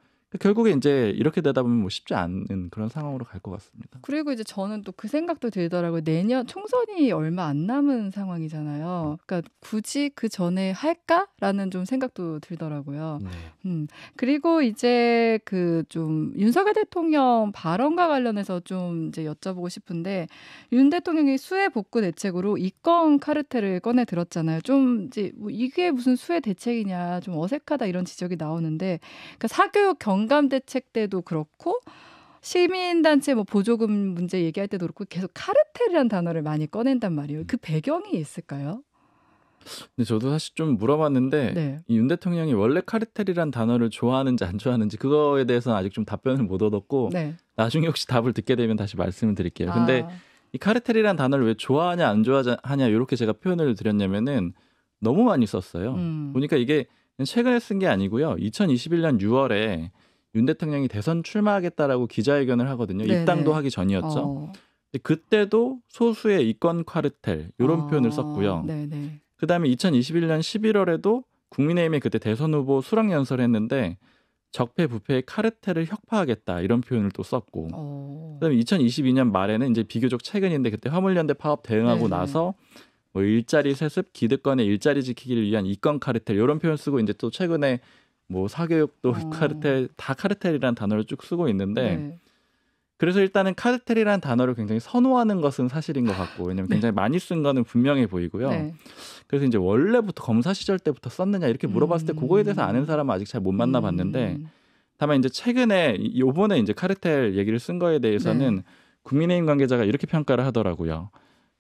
D: 결국에 이제 이렇게 되다 보면 뭐 쉽지 않은 그런 상황으로 갈 것 같습니다.
A: 그리고 이제 저는 또 그 생각도 들더라고요. 내년 총선이 얼마 안 남은 상황이잖아요. 네. 그러니까 굳이 그 전에 할까라는 좀 생각도 들더라고요. 네. 음. 그리고 이제 그 좀 윤석열 대통령 발언과 관련해서 좀 이제 여쭤보고 싶은데 윤 대통령이 수해 복구 대책으로 이권 카르텔을 꺼내 들었잖아요. 좀 이제 뭐 이게 무슨 수해 대책이냐 좀 어색하다 이런 지적이 나오는데 그러니까 사교육 경 경감 대책 때도 그렇고 시민단체 뭐 보조금 문제 얘기할 때도 그렇고 계속 카르텔이라는 단어를 많이 꺼낸단 말이에요. 그 배경이 있을까요?
D: 근데 저도 사실 좀 물어봤는데 네. 이윤 대통령이 원래 카르텔이란 단어를 좋아하는지 안 좋아하는지 그거에 대해서는 아직 좀 답변을 못 얻었고 네. 나중에 혹시 답을 듣게 되면 다시 말씀을 드릴게요. 아. 근데 이 카르텔이란 단어를 왜 좋아하냐 안 좋아하냐 이렇게 제가 표현을 드렸냐면은 너무 많이 썼어요. 음. 보니까 이게 최근에 쓴 게 아니고요. 2021년 6월에 윤 대통령이 대선 출마하겠다라고 기자회견을 하거든요. 네네. 입당도 하기 전이었죠. 어. 그때도 소수의 이권 카르텔 이런 어. 아, 표현을 썼고요. 네네. 그다음에 2021년 11월에도 국민의힘이 그때 대선 후보 수락 연설했는데 을 적폐 부패의 카르텔을 혁파하겠다 이런 표현을 또 썼고 어. 그다음에 2022년 말에는 이제 비교적 최근인데 그때 화물연대 파업 대응하고 네네. 나서 뭐 일자리 세습 기득권의 일자리 지키기를 위한 이권 카르텔 이런 표현 쓰고 이제 또 최근에 뭐 사교육도 어. 카르텔 다카르텔이란 단어를 쭉 쓰고 있는데 네. 그래서 일단은 카르텔이란 단어를 굉장히 선호하는 것은 사실인 것 같고 왜냐면 네. 굉장히 네. 많이 쓴 거는 분명해 보이고요. 네. 그래서 이제 원래부터 검사 시절 때부터 썼느냐 이렇게 물어봤을 때 음. 그거에 대해서 아는 사람은 아직 잘 못 만나봤는데 음. 다만 이제 최근에 요번에 이제 카르텔 얘기를 쓴 거에 대해서는 네. 국민의힘 관계자가 이렇게 평가를 하더라고요.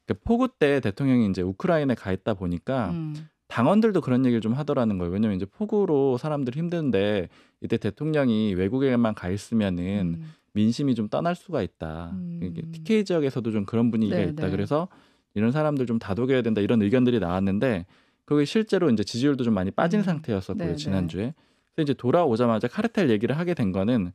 D: 그러니까 포구 때 대통령이 이제 우크라이나에 가 있다 보니까 음. 당원들도 그런 얘기를 좀 하더라는 거예요. 왜냐면 이제 폭우로 사람들 힘든데 이때 대통령이 외국에만 가 있으면은 음. 민심이 좀 떠날 수가 있다. 음. TK 지역에서도 좀 그런 분위기가 네네. 있다. 네. 그래서 이런 사람들 좀 다독여야 된다. 이런 의견들이 나왔는데 그게 실제로 이제 지지율도 좀 많이 빠진 음. 상태였었고요 네, 네. 지난주에. 그래서 이제 돌아오자마자 카르텔 얘기를 하게 된 거는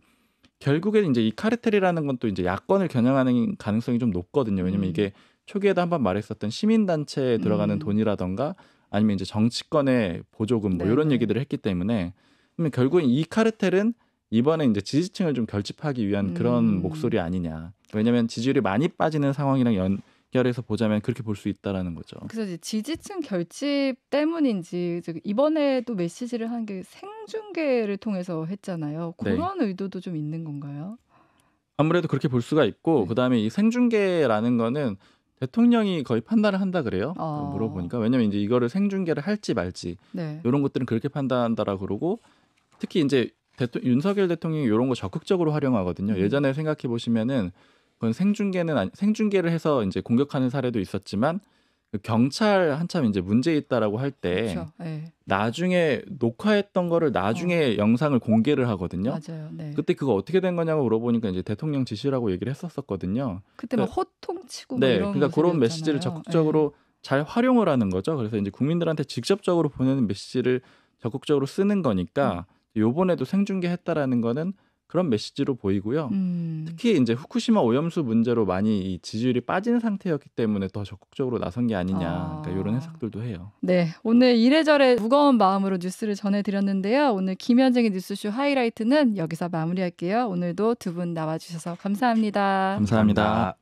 D: 결국엔 이제 이 카르텔이라는 건 또 이제 야권을 겨냥하는 가능성이 좀 높거든요. 왜냐면 음. 이게 초기에도 한 번 말했었던 시민단체에 들어가는 음. 돈이라던가 아니면 이제 정치권의 보조금 뭐 네. 이런 네. 얘기들을 했기 때문에 그러면 결국엔 이 카르텔은 이번에 이제 지지층을 좀 결집하기 위한 그런 음. 목소리 아니냐. 왜냐하면 지지율이 많이 빠지는 상황이랑 연, 결해서 보자면 그렇게 볼 수 있다라는 거죠.
A: 그래서 이제 지지층 결집 때문인지 이번에도 메시지를 한 게 생중계를 통해서 했잖아요. 네. 그런 네. 의도도 좀 있는 건가요?
D: 아무래도 그렇게 볼 수가 있고 네. 그다음에 이 생중계라는 거는 대통령이 거의 판단을 한다 그래요. 어. 물어보니까 왜냐면 이제 이거를 생중계를 할지 말지 네. 이런 것들은 그렇게 판단한다라 고 그러고 특히 이제 대통, 윤석열 대통령이 이런 거 적극적으로 활용하거든요. 음. 예전에 생각해 보시면은 그건 생중계는 아니, 생중계를 해서 이제 공격하는 사례도 있었지만 그 경찰 한참 이제 문제 있다라고 할때 그렇죠. 네. 나중에 녹화했던 거를 나중에 어. 영상을 공개를 하거든요. 맞아요. 네. 그때 그거 어떻게 된 거냐고 물어보니까 이제 대통령 지시라고 얘기를 했었었거든요. 그때 그러니까, 막
A: 호통치고 네, 그러니까 그런 메시지를 예. 적극적으로
D: 네. 잘 활용을 하는 거죠. 그래서 이제 국민들한테 직접적으로 보내는 메시지를 적극적으로 쓰는 거니까 음. 요번에도 생중계했다라는 거는 그런 메시지로 보이고요. 음. 특히 이제 후쿠시마 오염수 문제로 많이 이 지지율이 빠진 상태였기 때문에 더 적극적으로 나선 게 아니냐 아. 그러니까 이런 해석들도 해요.
A: 네, 오늘 이래저래 무거운 마음으로 뉴스를 전해드렸는데요. 오늘 김현정의 뉴스쇼 하이라이트는 여기서 마무리할게요. 오늘도 두 분 나와주셔서 감사합니다. 감사합니다. 감사합니다.